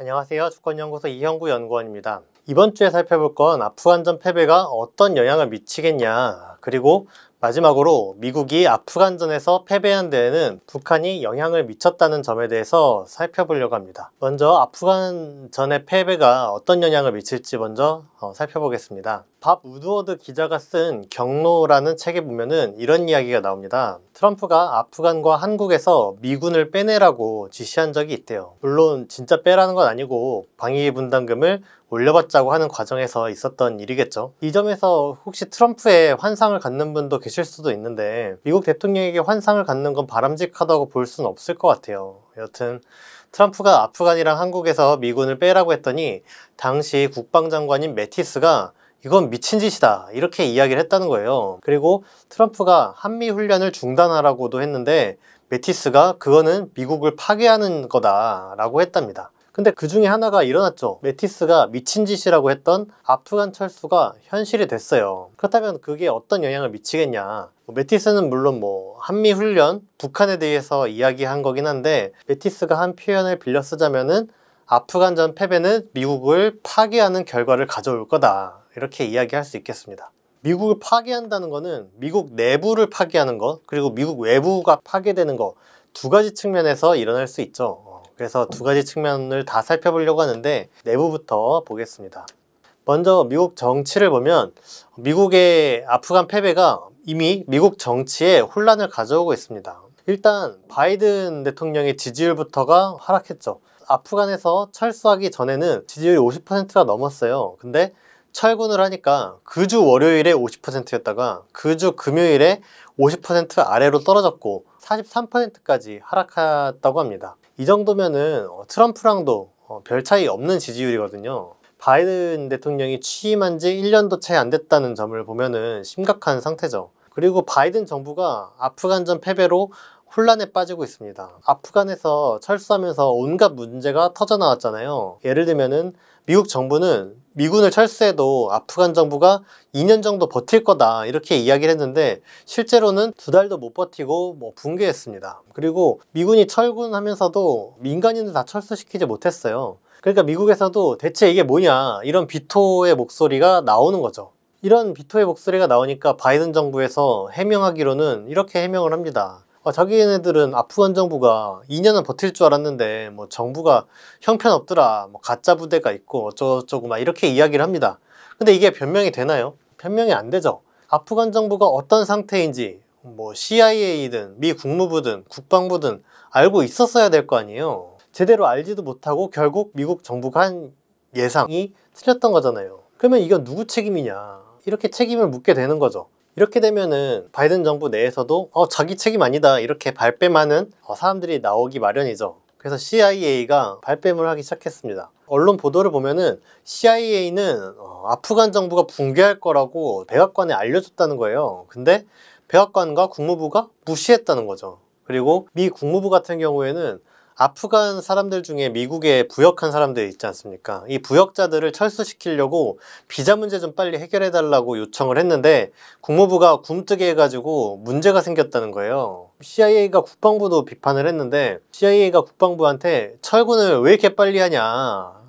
안녕하세요. 주권연구소 이형구 연구원입니다. 이번 주에 살펴볼 건 아프간전 패배가 어떤 영향을 미치겠냐 그리고 마지막으로 미국이 아프간전에서 패배한 데에는 북한이 영향을 미쳤다는 점에 대해서 살펴보려고 합니다. 먼저 아프간전의 패배가 어떤 영향을 미칠지 먼저 어, 살펴보겠습니다. 밥 우드워드 기자가 쓴 경로라는 책에 보면은 이런 이야기가 나옵니다. 트럼프가 아프간과 한국에서 미군을 빼내라고 지시한 적이 있대요. 물론 진짜 빼라는 건 아니고 방위 분담금을 올려받자고 하는 과정에서 있었던 일이겠죠. 이 점에서 혹시 트럼프의 환상을 갖는 분도 계 계실 수도 있는데 미국 대통령에게 환상을 갖는 건 바람직하다고 볼 수는 없을 것 같아요. 여튼 트럼프가 아프간이랑 한국에서 미군을 빼라고 했더니 당시 국방장관인 매티스가 이건 미친 짓이다 이렇게 이야기를 했다는 거예요. 그리고 트럼프가 한미 훈련을 중단하라고도 했는데 매티스가 그거는 미국을 파괴하는 거다 라고 했답니다. 근데 그 중에 하나가 일어났죠. 메티스가 미친 짓이라고 했던 아프간 철수가 현실이 됐어요. 그렇다면 그게 어떤 영향을 미치겠냐. 뭐 메티스는 물론 뭐 한미 훈련, 북한에 대해서 이야기한 거긴 한데 메티스가 한 표현을 빌려 쓰자면은 아프간전 패배는 미국을 파괴하는 결과를 가져올 거다 이렇게 이야기할 수 있겠습니다. 미국을 파괴한다는 것은 미국 내부를 파괴하는 것 그리고 미국 외부가 파괴되는 것 두 가지 측면에서 일어날 수 있죠. 그래서 두 가지 측면을 다 살펴보려고 하는데 내부부터 보겠습니다. 먼저 미국 정치를 보면 미국의 아프간 패배가 이미 미국 정치에 혼란을 가져오고 있습니다. 일단 바이든 대통령의 지지율부터가 하락했죠. 아프간에서 철수하기 전에는 지지율이 50%가 넘었어요. 근데 철군을 하니까 그 주 월요일에 50%였다가 그 주 금요일에 50% 아래로 떨어졌고 43%까지 하락했다고 합니다. 이 정도면은 어, 트럼프랑도 어, 별 차이 없는 지지율이거든요. 바이든 대통령이 취임한 지 1년도 채 안 됐다는 점을 보면은 심각한 상태죠. 그리고 바이든 정부가 아프간전 패배로 혼란에 빠지고 있습니다. 아프간에서 철수하면서 온갖 문제가 터져나왔잖아요. 예를 들면은 미국 정부는 미군을 철수해도 아프간 정부가 2년 정도 버틸 거다 이렇게 이야기를 했는데 실제로는 두 달도 못 버티고 뭐 붕괴했습니다. 그리고 미군이 철군하면서도 민간인들다 철수시키지 못했어요. 그러니까 미국에서도 대체 이게 뭐냐 이런 비토의 목소리가 나오는 거죠. 이런 비토의 목소리가 나오니까 바이든 정부에서 해명하기로는 이렇게 해명을 합니다. 아, 자기네들은 아프간 정부가 2년은 버틸 줄 알았는데 뭐 정부가 형편없더라 뭐 가짜 부대가 있고 어쩌고저쩌고 막 이렇게 이야기를 합니다 근데 이게 변명이 되나요? 변명이 안 되죠 아프간 정부가 어떤 상태인지 뭐 CIA든 미 국무부든 국방부든 알고 있었어야 될 거 아니에요 제대로 알지도 못하고 결국 미국 정부가 한 예상이 틀렸던 거잖아요 그러면 이건 누구 책임이냐 이렇게 책임을 묻게 되는 거죠 이렇게 되면은 바이든 정부 내에서도 어, 자기 책임 아니다 이렇게 발뺌하는 어, 사람들이 나오기 마련이죠. 그래서 CIA가 발뺌을 하기 시작했습니다. 언론 보도를 보면은 CIA는 어, 아프간 정부가 붕괴할 거라고 백악관에 알려줬다는 거예요. 근데 백악관과 국무부가 무시했다는 거죠. 그리고 미 국무부 같은 경우에는 아프간 사람들 중에 미국에 부역한 사람들 있지 않습니까? 이 부역자들을 철수시키려고 비자 문제 좀 빨리 해결해달라고 요청을 했는데 국무부가 굼뜨게 해가지고 문제가 생겼다는 거예요. CIA가 국방부도 비판을 했는데 CIA가 국방부한테 철군을 왜 이렇게 빨리 하냐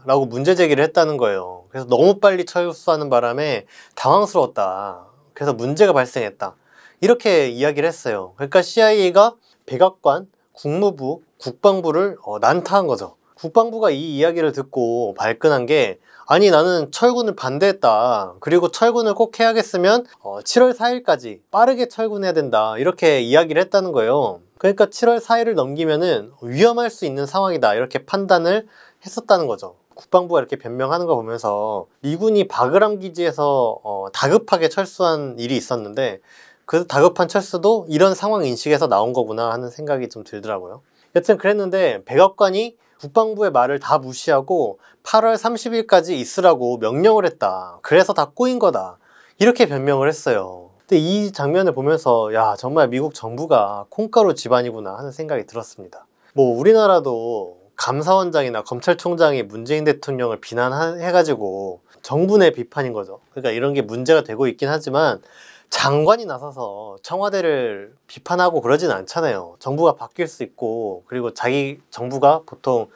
라고 문제 제기를 했다는 거예요. 그래서 너무 빨리 철수하는 바람에 당황스러웠다. 그래서 문제가 발생했다. 이렇게 이야기를 했어요. 그러니까 CIA가 백악관, 국무부, 국방부를 어, 난타한 거죠. 국방부가 이 이야기를 듣고 발끈한 게 아니 나는 철군을 반대했다 그리고 철군을 꼭 해야겠으면 어, 7월 4일까지 빠르게 철군해야 된다 이렇게 이야기를 했다는 거예요 그러니까 7월 4일을 넘기면은 위험할 수 있는 상황이다 이렇게 판단을 했었다는 거죠 국방부가 이렇게 변명하는 거 보면서 미군이 바그람 기지에서 어, 다급하게 철수한 일이 있었는데 그 다급한 철수도 이런 상황 인식에서 나온 거구나 하는 생각이 좀 들더라고요 여튼 그랬는데 백악관이 국방부의 말을 다 무시하고 8월 30일까지 있으라고 명령을 했다. 그래서 다 꼬인 거다. 이렇게 변명을 했어요. 근데 이 장면을 보면서 야 정말 미국 정부가 콩가루 집안이구나 하는 생각이 들었습니다. 뭐 우리나라도 감사원장이나 검찰총장이 문재인 대통령을 비난해가지고 정부 내 비판인 거죠. 그러니까 이런 게 문제가 되고 있긴 하지만 장관이 나서서 청와대를 비판하고 그러진 않잖아요. 정부가 바뀔 수 있고 그리고 자기 정부가 보통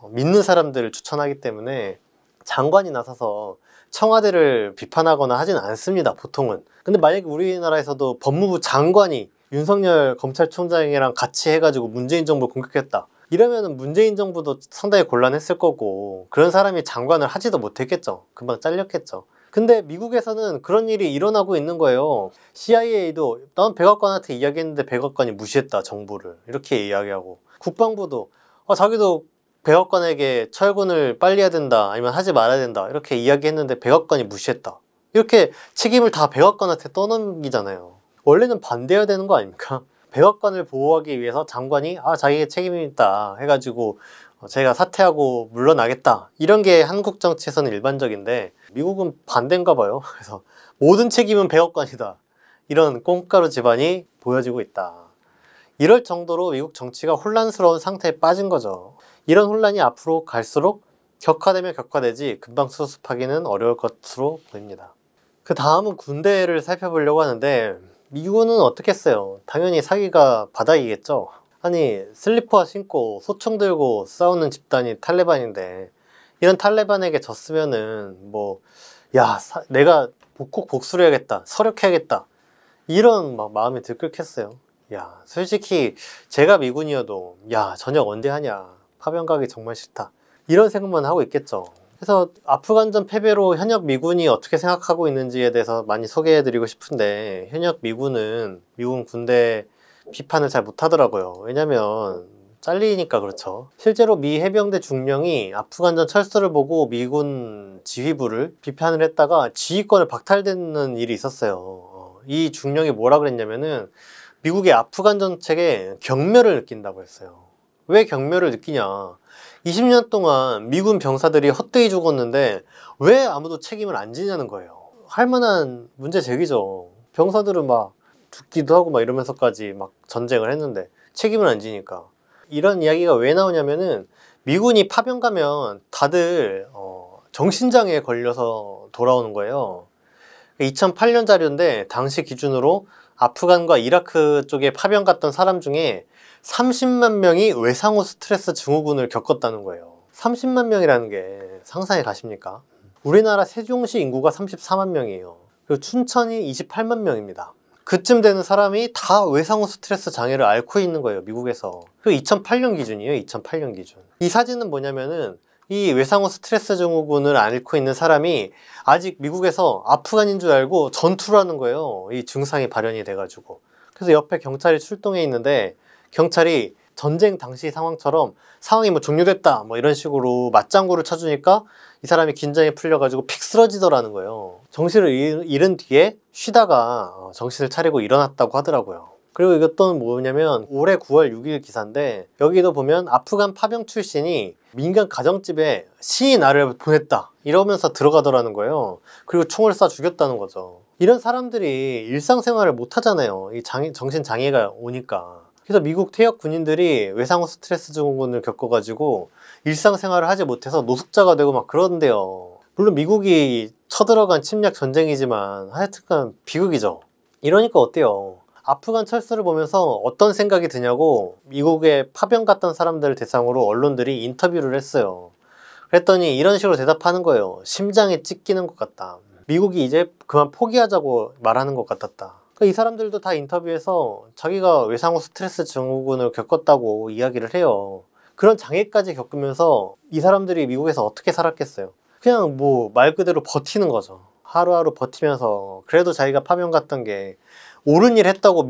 어, 믿는 사람들을 추천하기 때문에 장관이 나서서 청와대를 비판하거나 하진 않습니다. 보통은. 근데 만약에 우리나라에서도 법무부 장관이 윤석열 검찰총장이랑 같이 해가지고 문재인 정부를 공격했다. 이러면 문재인 정부도 상당히 곤란했을 거고 그런 사람이 장관을 하지도 못했겠죠. 금방 잘렸겠죠. 근데 미국에서는 그런 일이 일어나고 있는 거예요. CIA도 난 백악관한테 이야기했는데 백악관이 무시했다 정부를 이렇게 이야기하고 국방부도 아, 자기도 백악관에게 철군을 빨리 해야 된다 아니면 하지 말아야 된다 이렇게 이야기했는데 백악관이 무시했다 이렇게 책임을 다 백악관한테 떠넘기잖아요 원래는 반대해야 되는 거 아닙니까? 백악관을 보호하기 위해서 장관이 아 자기의 책임이 있다 해가지고 어, 제가 사퇴하고 물러나겠다 이런 게 한국 정치에서는 일반적인데 미국은 반대인가 봐요. 그래서 모든 책임은 백악관이다. 이런 꽁가루 집안이 보여지고 있다. 이럴 정도로 미국 정치가 혼란스러운 상태에 빠진 거죠. 이런 혼란이 앞으로 갈수록 격화되며 격화되지 금방 수습하기는 어려울 것으로 보입니다. 그 다음은 군대를 살펴보려고 하는데 미군은 어떻겠어요? 당연히 사기가 바닥이겠죠? 아니 슬리퍼 신고 소총 들고 싸우는 집단이 탈레반인데 이런 탈레반에게 졌으면은 뭐야 내가 꼭 복수를 해야겠다 서력해야겠다 이런 막 마음이 들끓겠어요 야 솔직히 제가 미군이어도 야 저녁 언제 하냐 파병 가기 정말 싫다 이런 생각만 하고 있겠죠 그래서 아프간전 패배로 현역 미군이 어떻게 생각하고 있는지에 대해서 많이 소개해드리고 싶은데 현역 미군은 미군 군대 비판을 잘 못하더라고요 왜냐면 잘리니까 그렇죠. 실제로 미 해병대 중령이 아프간전 철수를 보고 미군 지휘부를 비판을 했다가 지휘권을 박탈되는 일이 있었어요. 어, 이 중령이 뭐라 그랬냐면은 미국의 아프간 정책에 경멸을 느낀다고 했어요. 왜 경멸을 느끼냐? 20년 동안 미군 병사들이 헛되이 죽었는데 왜 아무도 책임을 안 지냐는 거예요. 할 만한 문제 제기죠. 병사들은 막 죽기도 하고 막 이러면서까지 막 전쟁을 했는데 책임을 안 지니까 이런 이야기가 왜 나오냐면은 미군이 파병 가면 다들 어, 정신장애에 걸려서 돌아오는 거예요. 2008년 자료인데 당시 기준으로 아프간과 이라크 쪽에 파병 갔던 사람 중에 30만 명이 외상후 스트레스 증후군을 겪었다는 거예요. 30만 명이라는 게 상상이 가십니까? 우리나라 세종시 인구가 34만 명이에요. 그리고 춘천이 28만 명입니다. 그쯤 되는 사람이 다 외상후 스트레스 장애를 앓고 있는 거예요 미국에서 그 2008년 기준이에요 2008년 기준 이 사진은 뭐냐면은 이 외상후 스트레스 증후군을 앓고 있는 사람이 아직 미국에서 아프간인 줄 알고 전투를 하는 거예요 이 증상이 발현이 돼가지고 그래서 옆에 경찰이 출동해 있는데 경찰이 전쟁 당시 상황처럼 상황이 뭐 종료됐다 뭐 이런 식으로 맞장구를 쳐주니까 이 사람이 긴장이 풀려가지고 픽 쓰러지더라는 거예요 정신을 잃은 뒤에 쉬다가 어, 정신을 차리고 일어났다고 하더라고요 그리고 이것도 뭐냐면 올해 9월 6일 기사인데 여기도 보면 아프간 파병 출신이 민간 가정집에 시인 아를 보냈다 이러면서 들어가더라는 거예요 그리고 총을 쏴 죽였다는 거죠 이런 사람들이 일상생활을 못하잖아요 이 장애, 정신장애가 오니까 그래서 미국 퇴역 군인들이 외상후 스트레스 증후군을 겪어가지고 일상생활을 하지 못해서 노숙자가 되고 막그러는데요 물론 미국이 쳐들어간 침략 전쟁이지만 하여튼간 비극이죠. 이러니까 어때요? 아프간 철수를 보면서 어떤 생각이 드냐고 미국에 파병 갔던 사람들을 대상으로 언론들이 인터뷰를 했어요. 그랬더니 이런 식으로 대답하는 거예요. 심장에 찢기는 것 같다. 미국이 이제 그만 포기하자고 말하는 것 같았다. 이 사람들도 다 인터뷰에서 자기가 외상후 스트레스 증후군을 겪었다고 이야기를 해요. 그런 장애까지 겪으면서 이 사람들이 미국에서 어떻게 살았겠어요? 그냥 뭐 말 그대로 버티는 거죠. 하루하루 버티면서 그래도 자기가 파병 갔던 게 옳은 일 했다고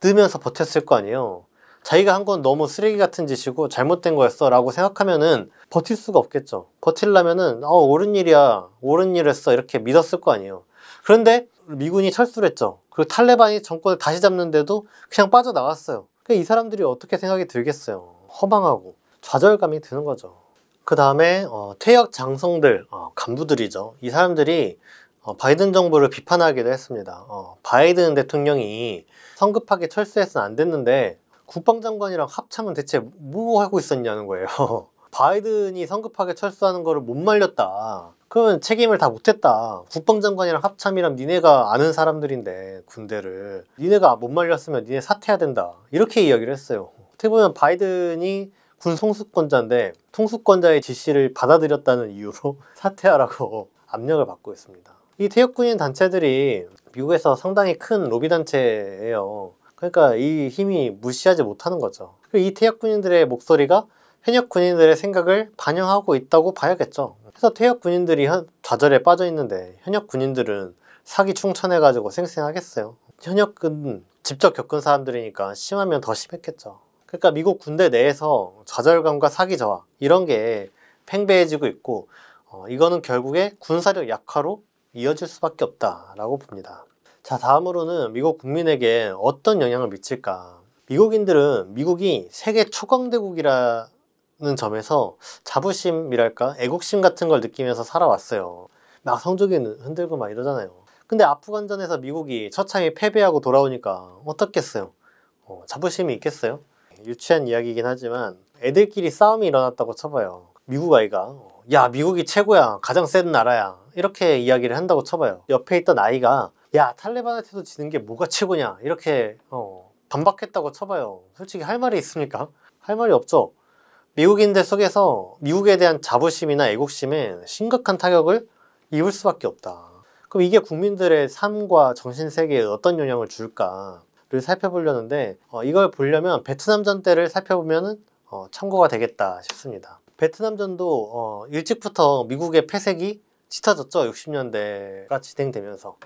믿으면서 버텼을 거 아니에요. 자기가 한 건 너무 쓰레기 같은 짓이고 잘못된 거였어 라고 생각하면은 버틸 수가 없겠죠 버틸라면은 어 옳은 일이야 옳은 일 했어 이렇게 믿었을 거 아니에요 그런데 미군이 철수를 했죠. 그리고 탈레반이 정권을 다시 잡는데도 그냥 빠져나왔어요. 그러니까 이 사람들이 어떻게 생각이 들겠어요. 허망하고 좌절감이 드는 거죠. 그 다음에 어, 퇴역 장성들, 어, 간부들이죠. 이 사람들이 어, 바이든 정부를 비판하기도 했습니다. 어, 바이든 대통령이 성급하게 철수해서는 안 됐는데 국방장관이랑 합참은 대체 뭐 하고 있었냐는 거예요. 바이든이 성급하게 철수하는 거를 못 말렸다. 그러면 책임을 다 못했다. 국방장관이랑 합참이랑 니네가 아는 사람들인데 군대를 니네가 못 말렸으면 니네 사퇴해야 된다. 이렇게 이야기를 했어요. 어떻게 보면 바이든이 군 통수권자인데 통수권자의 지시를 받아들였다는 이유로 사퇴하라고 압력을 받고 있습니다. 이 태국군인 단체들이 미국에서 상당히 큰 로비 단체예요. 그러니까 이 힘이 무시하지 못하는 거죠. 이 태역 군인들의 목소리가 현역 군인들의 생각을 반영하고 있다고 봐야겠죠. 해서 퇴역 군인들이 좌절에 빠져 있는데 현역 군인들은 사기 충천해가지고 생생하겠어요. 현역은 직접 겪은 사람들이니까 심하면 더 심했겠죠. 그러니까 미국 군대 내에서 좌절감과 사기 저하 이런 게 팽배해지고 있고 어, 이거는 결국에 군사력 약화로 이어질 수밖에 없다라고 봅니다. 자 다음으로는 미국 국민에게 어떤 영향을 미칠까? 미국인들은 미국이 세계 초강대국이라 있는 점에서 자부심이랄까 애국심 같은 걸 느끼면서 살아왔어요. 막 성적이 흔들고 막 이러잖아요. 근데 아프간전에서 미국이 처참히 패배하고 돌아오니까 어떻겠어요? 어, 자부심이 있겠어요? 유치한 이야기이긴 하지만 애들끼리 싸움이 일어났다고 쳐봐요. 미국 아이가 어, 야 미국이 최고야 가장 센 나라야 이렇게 이야기를 한다고 쳐봐요. 옆에 있던 아이가 야 탈레반한테도 지는 게 뭐가 최고냐 이렇게 어, 반박했다고 쳐봐요. 솔직히 할 말이 있습니까? 할 말이 없죠. 미국인들 속에서 미국에 대한 자부심이나 애국심에 심각한 타격을 입을 수밖에 없다. 그럼 이게 국민들의 삶과 정신세계에 어떤 영향을 줄까를 살펴보려는데 어, 이걸 보려면 베트남전 때를 살펴보면 어, 참고가 되겠다 싶습니다. 베트남전도 어, 일찍부터 미국의 폐색이 짙어졌죠. 60년대가 진행되면서.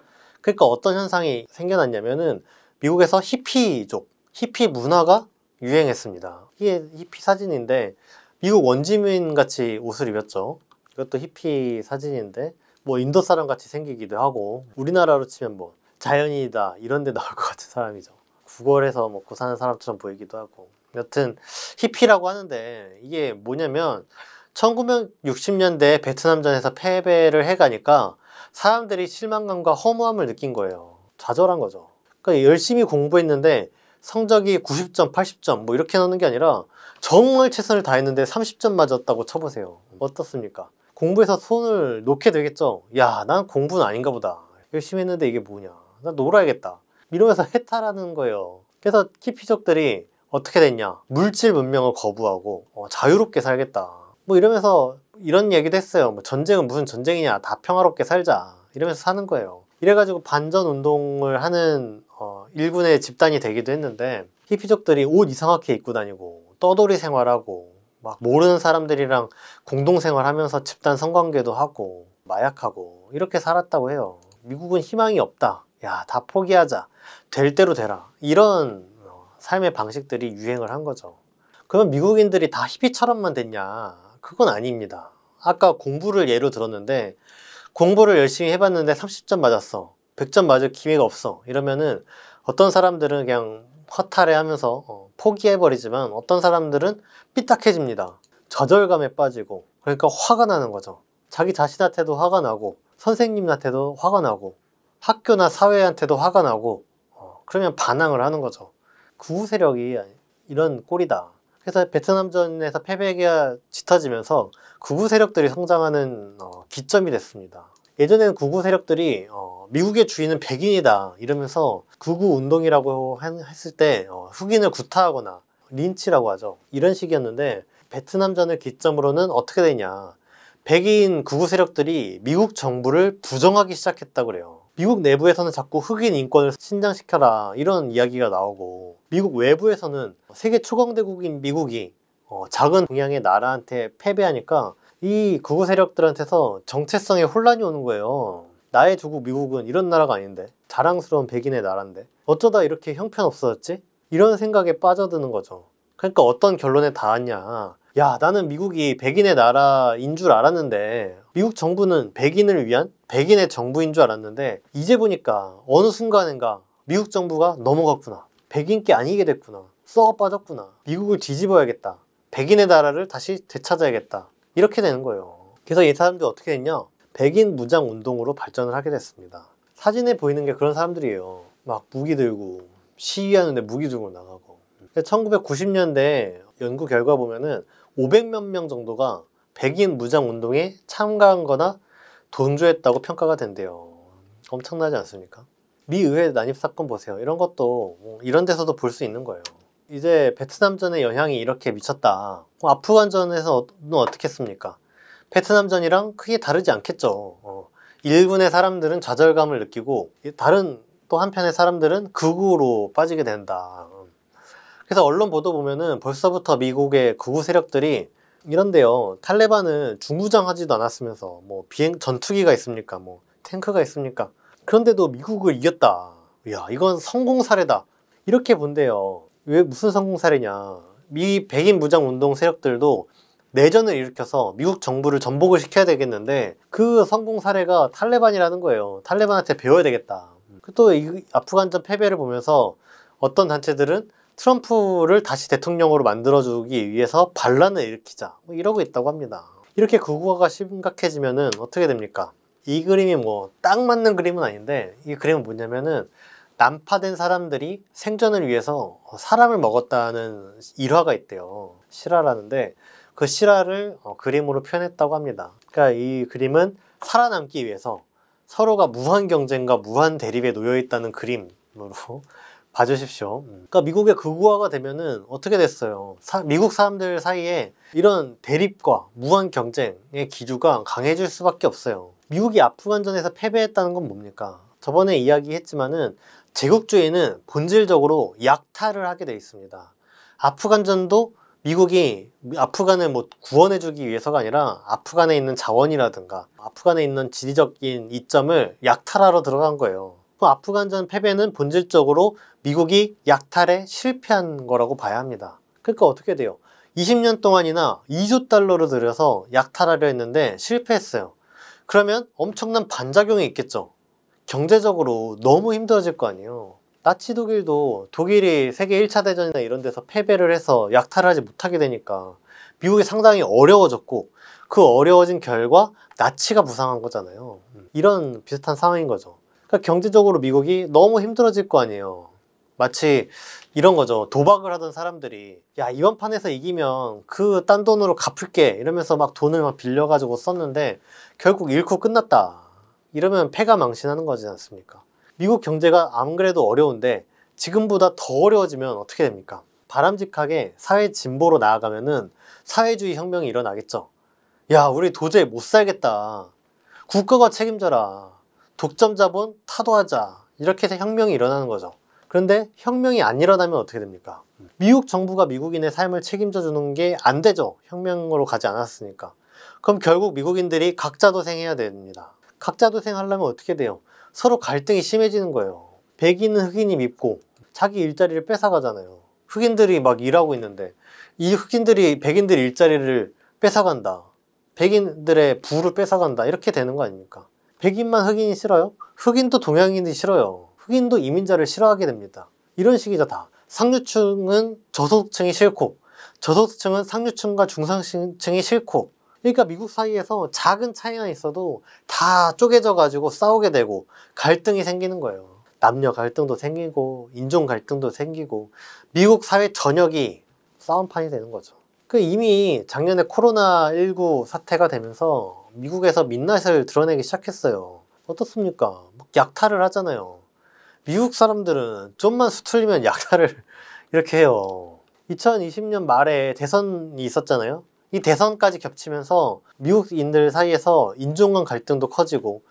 그러니까 어떤 현상이 생겨났냐면은 미국에서 히피족, 히피 문화가 유행했습니다. 이게 히피 사진인데 미국 원주민 같이 옷을 입었죠. 이것도 히피 사진인데 뭐 인도 사람 같이 생기기도 하고 우리나라로 치면 뭐 자연이다 이런 데 나올 것 같은 사람이죠. 구걸해서 먹고 사는 사람처럼 보이기도 하고 여튼 히피라고 하는데 이게 뭐냐면 1960년대 베트남전에서 패배를 해가니까 사람들이 실망감과 허무함을 느낀 거예요. 좌절한 거죠. 그러니까 열심히 공부했는데 성적이 90점, 80점 뭐 이렇게 나는게 아니라 정말 최선을 다했는데 30점 맞았다고 쳐보세요. 어떻습니까? 공부에서 손을 놓게 되겠죠? 야, 난 공부는 아닌가 보다. 열심히 했는데 이게 뭐냐. 난 놀아야겠다. 이러면서 해탈하는 거예요. 그래서 키피족들이 어떻게 됐냐. 물질 문명을 거부하고 어, 자유롭게 살겠다. 뭐 이러면서 이런 얘기도 했어요. 뭐 전쟁은 무슨 전쟁이냐. 다 평화롭게 살자. 이러면서 사는 거예요. 이래가지고 반전 운동을 하는 일군의 집단이 되기도 했는데 히피족들이 옷 이상하게 입고 다니고 떠돌이 생활하고 막 모르는 사람들이랑 공동생활하면서 집단 성관계도 하고 마약하고 이렇게 살았다고 해요 미국은 희망이 없다 야 다 포기하자 될 대로 되라 이런 어, 삶의 방식들이 유행을 한 거죠 그러면 미국인들이 다 히피처럼만 됐냐 그건 아닙니다 아까 공부를 예로 들었는데 공부를 열심히 해봤는데 30점 맞았어 100점 맞을 기회가 없어 이러면은 어떤 사람들은 그냥 허탈해하면서 어, 포기해버리지만 어떤 사람들은 삐딱해집니다. 좌절감에 빠지고 그러니까 화가 나는 거죠. 자기 자신한테도 화가 나고 선생님한테도 화가 나고 학교나 사회한테도 화가 나고 어, 그러면 반항을 하는 거죠. 구 세력이 이런 꼴이다. 그래서 베트남전에서 패배가 기 짙어지면서 구구 세력들이 성장하는 어, 기점이 됐습니다. 예전에는 구구 세력들이 어, 미국의 주인은 백인이다 이러면서 구구 운동이라고 했을 때 어, 흑인을 구타하거나 린치라고 하죠. 이런 식이었는데 베트남전을 기점으로는 어떻게 되냐. 백인 구구 세력들이 미국 정부를 부정하기 시작했다고 그래요. 미국 내부에서는 자꾸 흑인 인권을 신장시켜라 이런 이야기가 나오고 미국 외부에서는 세계 초강대국인 미국이 어, 작은 동양의 나라한테 패배하니까 이 극우 세력들한테서 정체성에 혼란이 오는 거예요. 나의 조국 미국은 이런 나라가 아닌데 자랑스러운 백인의 나라인데 어쩌다 이렇게 형편없어졌지? 이런 생각에 빠져드는 거죠. 그러니까 어떤 결론에 닿았냐 야 나는 미국이 백인의 나라인 줄 알았는데 미국 정부는 백인을 위한 백인의 정부인 줄 알았는데 이제 보니까 어느 순간인가 미국 정부가 넘어갔구나 백인 께 아니게 됐구나 썩어 빠졌구나 미국을 뒤집어야겠다 백인의 나라를 다시 되찾아야겠다 이렇게 되는 거예요. 그래서 이 사람들이 어떻게 했냐? 백인 무장 운동으로 발전을 하게 됐습니다. 사진에 보이는 게 그런 사람들이에요. 막 무기 들고 시위하는데 무기 들고 나가고. 1990년대 연구 결과 보면은 500몇 명 정도가 백인 무장 운동에 참가한 거나 돈조했다고 평가가 된대요. 엄청나지 않습니까? 미 의회 난입 사건 보세요. 이런 것도 뭐 이런 데서도 볼 수 있는 거예요. 이제 베트남전의 영향이 이렇게 미쳤다. 아프간전에서는 어떻게 했습니까? 베트남전이랑 크게 다르지 않겠죠. 어, 일군의 사람들은 좌절감을 느끼고 다른 또 한편의 사람들은 극우로 빠지게 된다. 그래서 언론 보도 보면은 벌써부터 미국의 극우 세력들이 이런데요. 탈레반은 중무장하지도 않았으면서 뭐 비행 전투기가 있습니까? 뭐 탱크가 있습니까? 그런데도 미국을 이겼다. 이야, 이건 성공 사례다. 이렇게 본대요. 왜 무슨 성공사례냐. 미 백인 무장 운동 세력들도 내전을 일으켜서 미국 정부를 전복을 시켜야 되겠는데 그 성공 사례가 탈레반이라는 거예요. 탈레반한테 배워야 되겠다. 그 또 아프간전 패배를 보면서 어떤 단체들은 트럼프를 다시 대통령으로 만들어주기 위해서 반란을 일으키자 뭐 이러고 있다고 합니다. 이렇게 구구화가 심각해지면은 어떻게 됩니까? 이 그림이 뭐 딱 맞는 그림은 아닌데 이 그림은 뭐냐면은 난파된 사람들이 생존을 위해서 사람을 먹었다는 일화가 있대요. 실화라는데 그 실화를 어, 그림으로 표현했다고 합니다. 그러니까 이 그림은 살아남기 위해서 서로가 무한 경쟁과 무한 대립에 놓여 있다는 그림으로 봐주십시오. 음. 그러니까 미국의 극우화가 되면은 어떻게 됐어요? 사, 미국 사람들 사이에 이런 대립과 무한 경쟁의 기류가 강해질 수밖에 없어요. 미국이 아프간전에서 패배했다는 건 뭡니까? 저번에 이야기했지만은 제국주의는 본질적으로 약탈을 하게 돼 있습니다. 아프간전도 미국이 아프간을 뭐 구원해주기 위해서가 아니라 아프간에 있는 자원이라든가 아프간에 있는 지리적인 이점을 약탈하러 들어간 거예요. 그 아프간전 패배는 본질적으로 미국이 약탈에 실패한 거라고 봐야 합니다. 그러니까 어떻게 돼요? 20년 동안이나 2조 달러를 들여서 약탈하려 했는데 실패했어요. 그러면 엄청난 반작용이 있겠죠. 경제적으로 너무 힘들어질 거 아니에요. 나치 독일도 독일이 세계 1차 대전이나 이런 데서 패배를 해서 약탈하지 을 못하게 되니까 미국이 상당히 어려워졌고 그 어려워진 결과 나치가 부상한 거잖아요. 이런 비슷한 상황인 거죠. 그러니까 경제적으로 미국이 너무 힘들어질 거 아니에요. 마치 이런 거죠. 도박을 하던 사람들이 야 이번 판에서 이기면 그 딴 돈으로 갚을게 이러면서 막 돈을 막 빌려가지고 썼는데 결국 잃고 끝났다. 이러면 패가 망신하는 거지 않습니까? 미국 경제가 안 그래도 어려운데 지금보다 더 어려워지면 어떻게 됩니까? 바람직하게 사회 진보로 나아가면은 사회주의 혁명이 일어나겠죠. 야, 우리 도저히 못 살겠다. 국가가 책임져라. 독점 자본 타도하자. 이렇게 해서 혁명이 일어나는 거죠. 그런데 혁명이 안 일어나면 어떻게 됩니까? 미국 정부가 미국인의 삶을 책임져 주는 게 안 되죠. 혁명으로 가지 않았으니까. 그럼 결국 미국인들이 각자 도생해야 됩니다. 각자 도생하려면 어떻게 돼요? 서로 갈등이 심해지는 거예요. 백인은 흑인이 밉고 자기 일자리를 뺏어가잖아요. 흑인들이 막 일하고 있는데 이 흑인들이 백인들 일자리를 뺏어간다. 백인들의 부를 뺏어간다. 이렇게 되는 거 아닙니까? 백인만 흑인이 싫어요? 흑인도 동양인이 싫어요. 흑인도 이민자를 싫어하게 됩니다. 이런 식이죠 다. 상류층은 저소득층이 싫고 저소득층은 상류층과 중상층이 싫고 그러니까 미국 사이에서 작은 차이가 있어도 다 쪼개져 가지고 싸우게 되고 갈등이 생기는 거예요. 남녀 갈등도 생기고 인종 갈등도 생기고 미국 사회 전역이 싸움판이 되는 거죠. 그 이미 작년에 코로나19 사태가 되면서 미국에서 민낯을 드러내기 시작했어요. 어떻습니까? 약탈을 하잖아요. 미국 사람들은 좀만 수틀리면 약탈을 이렇게 해요. 2020년 말에 대선이 있었잖아요. 이 대선까지 겹치면서 미국인들 사이에서 인종간 갈등도 커지고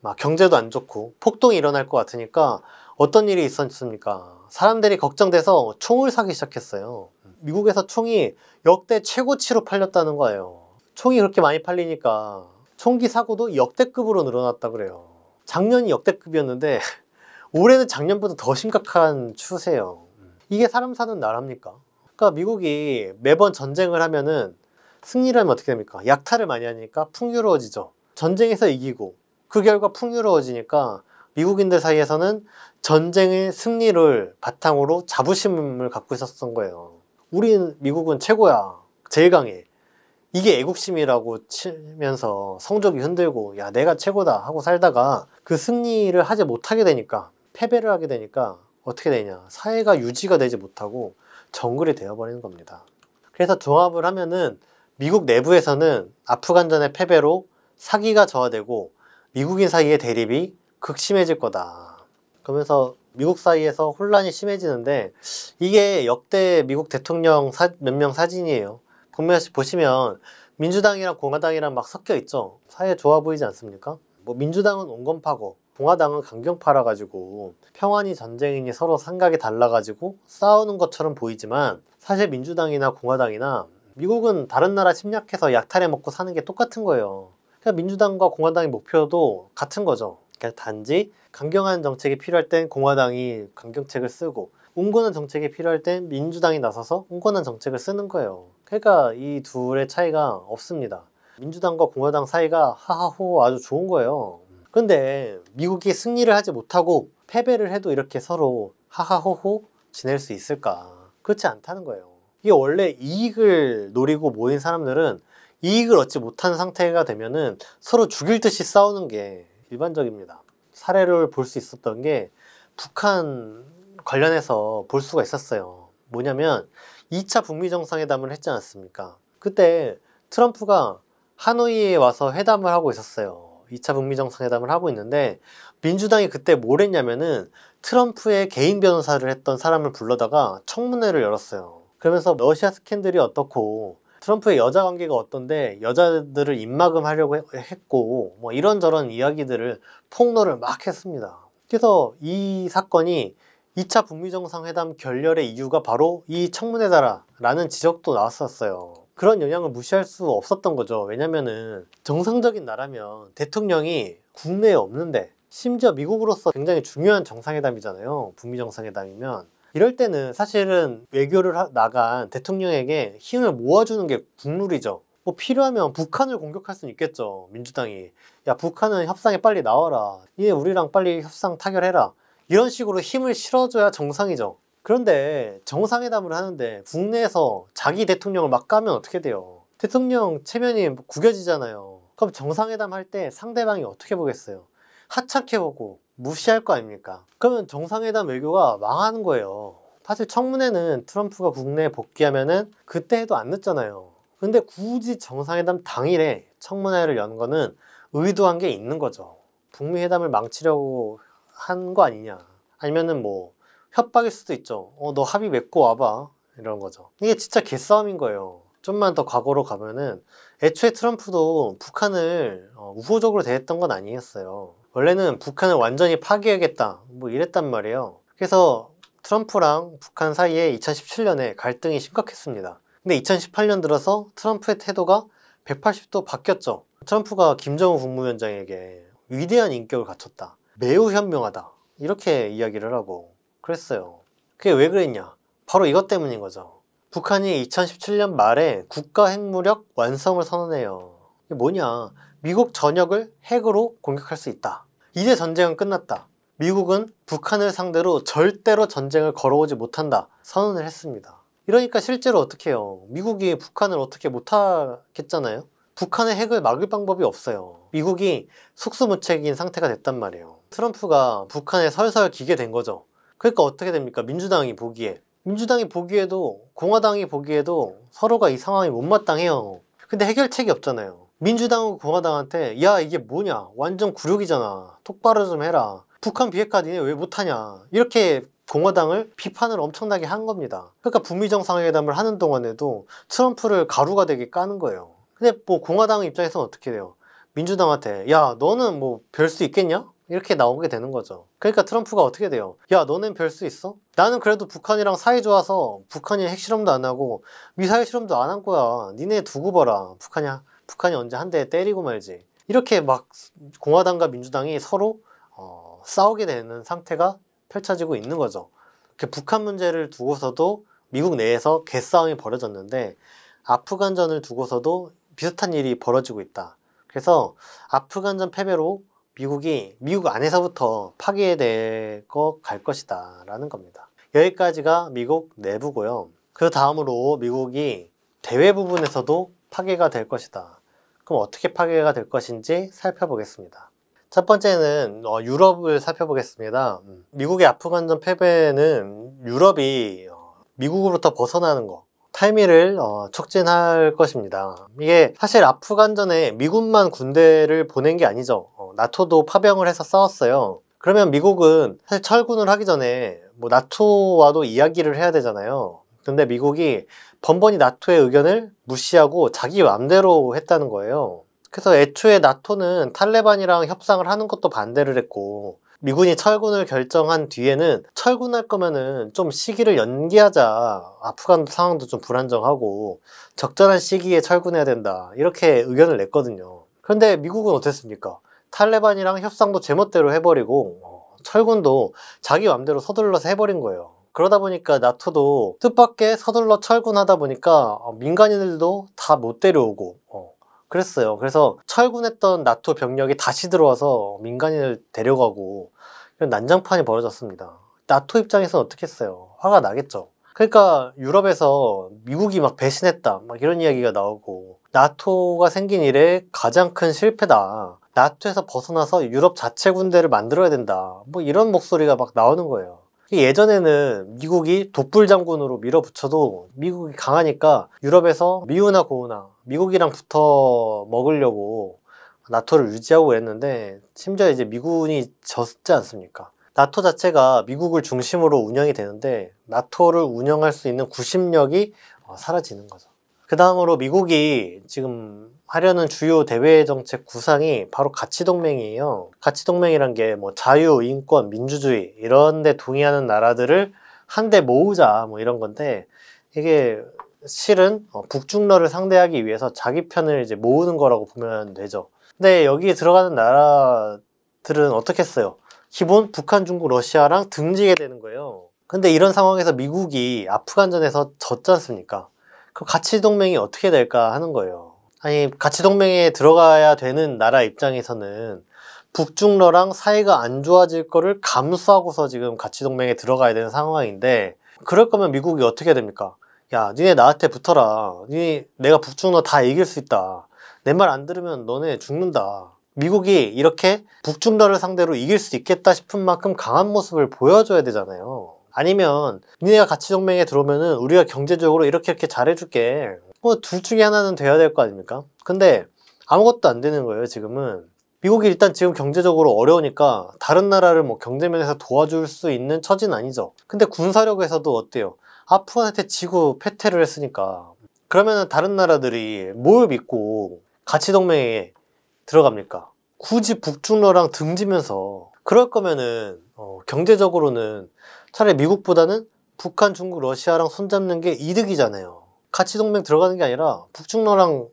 막 경제도 안 좋고 폭동이 일어날 것 같으니까 어떤 일이 있었습니까? 사람들이 걱정돼서 총을 사기 시작했어요. 미국에서 총이 역대 최고치로 팔렸다는 거예요. 총이 그렇게 많이 팔리니까 총기 사고도 역대급으로 늘어났다 그래요. 작년이 역대급이었는데 올해는 작년보다 더 심각한 추세예요. 이게 사람 사는 나라입니까? 그러니까 미국이 매번 전쟁을 하면은 승리를 하면 어떻게 됩니까? 약탈을 많이 하니까 풍요로워지죠. 전쟁에서 이기고 그 결과 풍요로워지니까 미국인들 사이에서는 전쟁의 승리를 바탕으로 자부심을 갖고 있었던 거예요. 우린 미국은 최고야. 제일 강해. 이게 애국심이라고 치면서 성적이 흔들고 야 내가 최고다 하고 살다가 그 승리를 하지 못하게 되니까 패배를 하게 되니까 어떻게 되냐 사회가 유지가 되지 못하고 정글이 되어버리는 겁니다 그래서 종합을 하면은 미국 내부에서는 아프간전의 패배로 사기가 저하되고 미국인 사이의 대립이 극심해질 거다. 그러면서 미국 사이에서 혼란이 심해지는데 이게 역대 미국 대통령 몇 명 사진이에요. 분명히 보시면 민주당이랑 공화당이랑 막 섞여 있죠. 사이에 좋아 보이지 않습니까? 뭐 민주당은 온건파고 공화당은 강경파라 가지고 평안이 전쟁이니 서로 생각이 달라 가지고 싸우는 것처럼 보이지만 사실 민주당이나 공화당이나 미국은 다른 나라 침략해서 약탈해 먹고 사는 게 똑같은 거예요. 그러니까 민주당과 공화당의 목표도 같은 거죠. 그러니까 단지 강경한 정책이 필요할 땐 공화당이 강경책을 쓰고 온건한 정책이 필요할 땐 민주당이 나서서 온건한 정책을 쓰는 거예요. 그러니까 이 둘의 차이가 없습니다. 민주당과 공화당 사이가 하하호 아주 좋은 거예요. 근데 미국이 승리를 하지 못하고 패배를 해도 이렇게 서로 하하호호 지낼 수 있을까? 그렇지 않다는 거예요. 이게 원래 이익을 노리고 모인 사람들은 이익을 얻지 못한 상태가 되면은 서로 죽일 듯이 싸우는 게 일반적입니다. 사례를 볼 수 있었던 게 북한 관련해서 볼 수가 있었어요. 뭐냐면 2차 북미 정상회담을 했지 않습니까? 그때 트럼프가 하노이에 와서 회담을 하고 있었어요. 2차 북미 정상회담을 하고 있는데 민주당이 그때 뭘 했냐면은 트럼프의 개인 변호사를 했던 사람을 불러다가 청문회를 열었어요. 그러면서 러시아 스캔들이 어떻고 트럼프의 여자 관계가 어떤데 여자들을 입막음 하려고 했고 뭐 이런저런 이야기들을 폭로를 막 했습니다. 그래서 이 사건이 2차 북미정상회담 결렬의 이유가 바로 이 청문회다라는 지적도 나왔었어요. 그런 영향을 무시할 수 없었던 거죠. 왜냐면은 정상적인 나라면 대통령이 국내에 없는데 심지어 미국으로서 굉장히 중요한 정상회담이잖아요. 북미 정상회담이면 이럴 때는 사실은 외교를 나간 대통령에게 힘을 모아주는 게 국룰이죠. 뭐 필요하면 북한을 공격할 수는 있겠죠. 민주당이. 야 북한은 협상에 빨리 나와라. 얘 예, 우리랑 빨리 협상 타결해라. 이런 식으로 힘을 실어줘야 정상이죠. 그런데 정상회담을 하는데 국내에서 자기 대통령을 막가면 어떻게 돼요? 대통령 체면이 뭐 구겨지잖아요. 그럼 정상회담 할 때 상대방이 어떻게 보겠어요? 하찮게 보고 무시할 거 아닙니까? 그러면 정상회담 외교가 망하는 거예요. 사실 청문회는 트럼프가 국내에 복귀하면은 그때 해도 안 늦잖아요. 근데 굳이 정상회담 당일에 청문회를 연 거는 의도한 게 있는 거죠. 북미 회담을 망치려고 한 거 아니냐. 아니면은 뭐 협박일 수도 있죠. 어, 너 합의 맺고 와봐. 이런 거죠. 이게 진짜 개싸움인 거예요. 좀만 더 과거로 가면은 애초에 트럼프도 북한을 어, 우호적으로 대했던 건 아니었어요. 원래는 북한을 완전히 파괴하겠다 뭐 이랬단 말이에요. 그래서 트럼프랑 북한 사이에 2017년에 갈등이 심각했습니다. 근데 2018년 들어서 트럼프의 태도가 180도 바뀌었죠. 트럼프가 김정은 국무위원장에게 위대한 인격을 갖췄다. 매우 현명하다. 이렇게 이야기를 하고 그랬어요. 그게 왜 그랬냐? 바로 이것 때문인 거죠. 북한이 2017년 말에 국가 핵무력 완성을 선언해요. 이게 뭐냐? 미국 전역을 핵으로 공격할 수 있다. 이제 전쟁은 끝났다. 미국은 북한을 상대로 절대로 전쟁을 걸어오지 못한다 선언을 했습니다. 이러니까 실제로 어떻게 해요? 미국이 북한을 어떻게 못하겠잖아요? 북한의 핵을 막을 방법이 없어요. 미국이 숙수무책인 상태가 됐단 말이에요. 트럼프가 북한에 설설 기게 된 거죠. 그러니까 어떻게 됩니까? 민주당이 보기에. 민주당이 보기에도 공화당이 보기에도 서로가 이 상황이 못마땅해요. 근데 해결책이 없잖아요. 민주당하 공화당한테 야 이게 뭐냐 완전 굴욕이잖아 똑바로 좀 해라 북한 비핵화 니네 왜 못하냐 이렇게 공화당을 비판을 엄청나게 한 겁니다 그러니까 북미 정상회담을 하는 동안에도 트럼프를 가루가 되게 까는 거예요 근데 뭐 공화당 입장에서는 어떻게 돼요 민주당한테 야 너는 뭐 별 수 있겠냐 이렇게 나오게 되는 거죠 그러니까 트럼프가 어떻게 돼요 야 너넨 별수 있어? 나는 그래도 북한이랑 사이 좋아서 북한이 핵실험도 안 하고 미사일 실험도 안 한 거야 니네 두고 봐라 북한이 북한이 언제 한 대 때리고 말지 이렇게 막 공화당과 민주당이 서로 어, 싸우게 되는 상태가 펼쳐지고 있는 거죠. 북한 문제를 두고서도 미국 내에서 개싸움이 벌어졌는데 아프간전을 두고서도 비슷한 일이 벌어지고 있다. 그래서 아프간전 패배로 미국이 미국 안에서부터 파괴될 것 갈 것이다 라는 겁니다. 여기까지가 미국 내부고요. 그 다음으로 미국이 대외 부분에서도 파괴가 될 것이다. 그럼 어떻게 파괴가 될 것인지 살펴보겠습니다. 첫 번째는 어, 유럽을 살펴보겠습니다. 음, 미국의 아프간전 패배는 유럽이 어, 미국으로부터 벗어나는 것, 탈미를 어, 촉진할 것입니다. 이게 사실 아프간전에 미군만 군대를 보낸 게 아니죠. 어, 나토도 파병을 해서 싸웠어요. 그러면 미국은 사실 철군을 하기 전에 뭐 나토와도 이야기를 해야 되잖아요. 근데 미국이 번번이 나토의 의견을 무시하고 자기 맘대로 했다는 거예요. 그래서 애초에 나토는 탈레반이랑 협상을 하는 것도 반대를 했고 미군이 철군을 결정한 뒤에는 철군할 거면은 좀 시기를 연기하자 아프간 상황도 좀 불안정하고 적절한 시기에 철군해야 된다 이렇게 의견을 냈거든요 그런데 미국은 어땠습니까? 탈레반이랑 협상도 제멋대로 해버리고 어, 철군도 자기 맘대로 서둘러서 해버린 거예요 그러다 보니까 나토도 뜻밖의 서둘러 철군하다 보니까 어, 민간인들도 다 못 데려오고 어, 그랬어요. 그래서 철군했던 나토 병력이 다시 들어와서 민간인을 데려가고 이런 난장판이 벌어졌습니다. 나토 입장에서는 어떻게 했어요? 화가 나겠죠. 그러니까 유럽에서 미국이 막 배신했다 막 이런 이야기가 나오고 나토가 생긴 이래 가장 큰 실패다 나토에서 벗어나서 유럽 자체 군대를 만들어야 된다 뭐 이런 목소리가 막 나오는 거예요 예전에는 미국이 독불 장군으로 밀어붙여도 미국이 강하니까 유럽에서 미우나 고우나 미국이랑 붙어 먹으려고 나토를 유지하고 했는데 심지어 이제 미군이 졌지 않습니까? 나토 자체가 미국을 중심으로 운영이 되는데 나토를 운영할 수 있는 구심력이 어, 사라지는 거죠. 그 다음으로 미국이 지금 하려는 주요 대외 정책 구상이 바로 가치동맹이에요. 가치동맹이란 게 뭐 자유, 인권, 민주주의 이런 데 동의하는 나라들을 한데 모으자 뭐 이런 건데 이게 실은 어, 북중러를 상대하기 위해서 자기 편을 이제 모으는 거라고 보면 되죠. 근데 여기에 들어가는 나라들은 어떻게 했어요? 기본 북한, 중국, 러시아랑 등지게 되는 거예요. 근데 이런 상황에서 미국이 아프간전에서 졌지 않습니까? 그 가치동맹이 어떻게 될까 하는 거예요. 아니 가치 동맹에 들어가야 되는 나라 입장에서는 북중러랑 사이가 안 좋아질 거를 감수하고서 지금 가치 동맹에 들어가야 되는 상황인데 그럴 거면 미국이 어떻게 해야 됩니까? 야 니네 나한테 붙어라 니네 내가 북중러 다 이길 수 있다 내 말 안 들으면 너네 죽는다 미국이 이렇게 북중러를 상대로 이길 수 있겠다 싶은 만큼 강한 모습을 보여줘야 되잖아요 아니면 니네가 가치 동맹에 들어오면은 우리가 경제적으로 이렇게 이렇게 잘해줄게 뭐둘 중에 하나는 돼야 될 거 아닙니까? 근데 아무것도 안 되는 거예요 지금은 미국이 일단 지금 경제적으로 어려우니까 다른 나라를 뭐 경제면에서 도와줄 수 있는 처지는 아니죠 근데 군사력에서도 어때요 아프한테 지구 패퇴를 했으니까 그러면 다른 나라들이 뭘 믿고 가치 동맹에 들어갑니까 굳이 북중러랑 등지면서 그럴 거면은 어, 경제적으로는 차라리 미국보다는 북한, 중국, 러시아랑 손잡는 게 이득이잖아요 같이 동맹 들어가는 게 아니라 북중러랑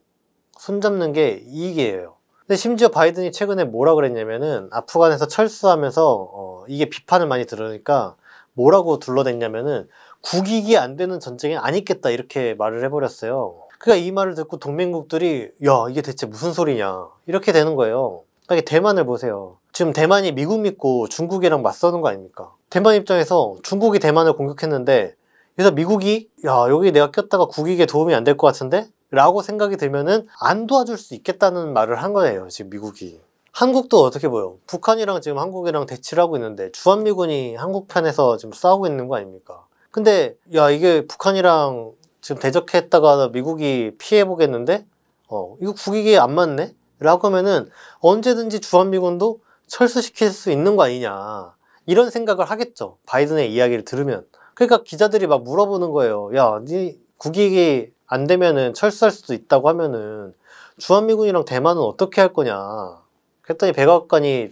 손잡는 게 이익이에요. 근데 심지어 바이든이 최근에 뭐라 그랬냐면은 아프간에서 철수하면서 어, 이게 비판을 많이 들으니까 뭐라고 둘러댔냐면은 국익이 안 되는 전쟁이 아니겠다 이렇게 말을 해버렸어요. 그러니까 이 말을 듣고 동맹국들이 야 이게 대체 무슨 소리냐 이렇게 되는 거예요. 그러니까 대만을 보세요. 지금 대만이 미국 믿고 중국이랑 맞서는 거 아닙니까? 대만 입장에서 중국이 대만을 공격했는데 그래서 미국이 야 여기 내가 꼈다가 국익에 도움이 안 될 것 같은데? 라고 생각이 들면은 안 도와줄 수 있겠다는 말을 한 거예요 지금 미국이 한국도 어떻게 보여 북한이랑 지금 한국이랑 대치를 하고 있는데 주한미군이 한국 편에서 지금 싸우고 있는 거 아닙니까 근데 야 이게 북한이랑 지금 대적했다가 미국이 피해보겠는데 어 이거 국익이 안 맞네 라고 하면은 언제든지 주한미군도 철수시킬 수 있는 거 아니냐 이런 생각을 하겠죠 바이든의 이야기를 들으면 그러니까 기자들이 막 물어보는 거예요. 야, 네 국익이 안 되면은 철수할 수도 있다고 하면은 주한미군이랑 대만은 어떻게 할 거냐. 그랬더니 백악관이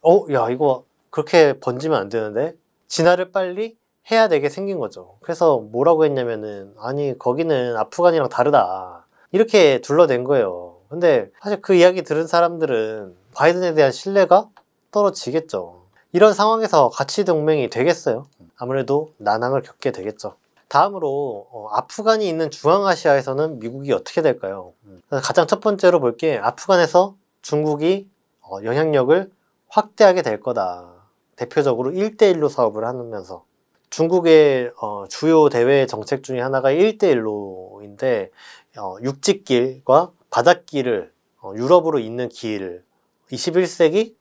어, 야, 이거 그렇게 번지면 안 되는데 진화를 빨리 해야 되게 생긴 거죠. 그래서 뭐라고 했냐면은 아니 거기는 아프간이랑 다르다. 이렇게 둘러댄 거예요. 근데 사실 그 이야기 들은 사람들은 바이든에 대한 신뢰가 떨어지겠죠. 이런 상황에서 가치 동맹이 되겠어요? 아무래도 난항을 겪게 되겠죠. 다음으로 어, 아프간이 있는 중앙아시아에서는 미국이 어떻게 될까요? 음, 가장 첫 번째로 볼 게 아프간에서 중국이 어, 영향력을 확대하게 될 거다. 대표적으로 1대1로 사업을 하면서 중국의 어, 주요 대외 정책 중에 하나가 1대1로인데 어, 육지길과 바닷길을 어, 유럽으로 있는길 21세기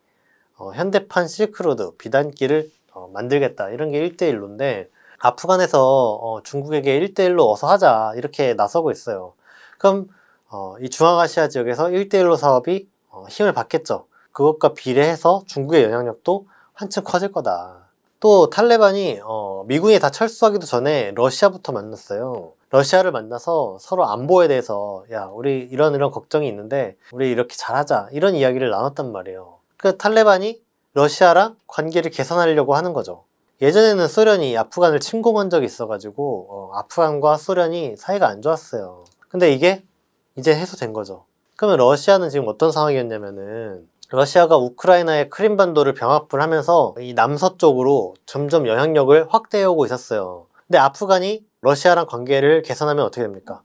어, 현대판 실크로드 비단길을 어, 만들겠다 이런 게 1대1로인데 아프간에서 어, 중국에게 1대1로 어서 하자 이렇게 나서고 있어요. 그럼 어, 이 중앙아시아 지역에서 1대1로 사업이 어, 힘을 받겠죠. 그것과 비례해서 중국의 영향력도 한층 커질 거다. 또 탈레반이 어, 미군이 다 철수하기도 전에 러시아부터 만났어요. 러시아를 만나서 서로 안보에 대해서 야 우리 이런 이런 걱정이 있는데 우리 이렇게 잘하자 이런 이야기를 나눴단 말이에요. 그 탈레반이 러시아랑 관계를 개선하려고 하는 거죠. 예전에는 소련이 아프간을 침공한 적이 있어가지고 어, 아프간과 소련이 사이가 안 좋았어요. 근데 이게 이제 해소된 거죠. 그러면 러시아는 지금 어떤 상황이었냐면은 러시아가 우크라이나의 크림반도를 병합을 하면서 이 남서쪽으로 점점 영향력을 확대해오고 있었어요. 근데 아프간이 러시아랑 관계를 개선하면 어떻게 됩니까?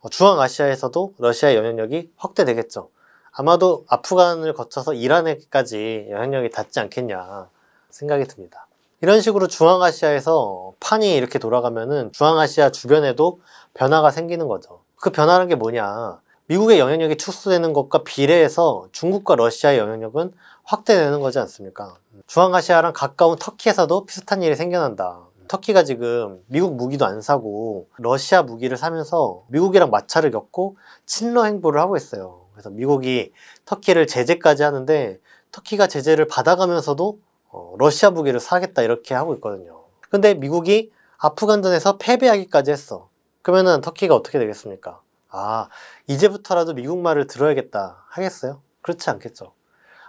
어, 중앙아시아에서도 러시아의 영향력이 확대되겠죠. 아마도 아프간을 거쳐서 이란에까지 영향력이 닿지 않겠냐 생각이 듭니다. 이런 식으로 중앙아시아에서 판이 이렇게 돌아가면은 중앙아시아 주변에도 변화가 생기는 거죠. 그 변화란 게 뭐냐. 미국의 영향력이 축소되는 것과 비례해서 중국과 러시아의 영향력은 확대되는 거지 않습니까? 중앙아시아랑 가까운 터키에서도 비슷한 일이 생겨난다. 터키가 지금 미국 무기도 안 사고 러시아 무기를 사면서 미국이랑 마찰을 겪고 친러 행보를 하고 있어요. 그래서 미국이 터키를 제재까지 하는데 터키가 제재를 받아가면서도 어, 러시아 무기를 사겠다 이렇게 하고 있거든요. 근데 미국이 아프간전에서 패배하기까지 했어. 그러면은 터키가 어떻게 되겠습니까? 아, 이제부터라도 미국 말을 들어야겠다 하겠어요? 그렇지 않겠죠.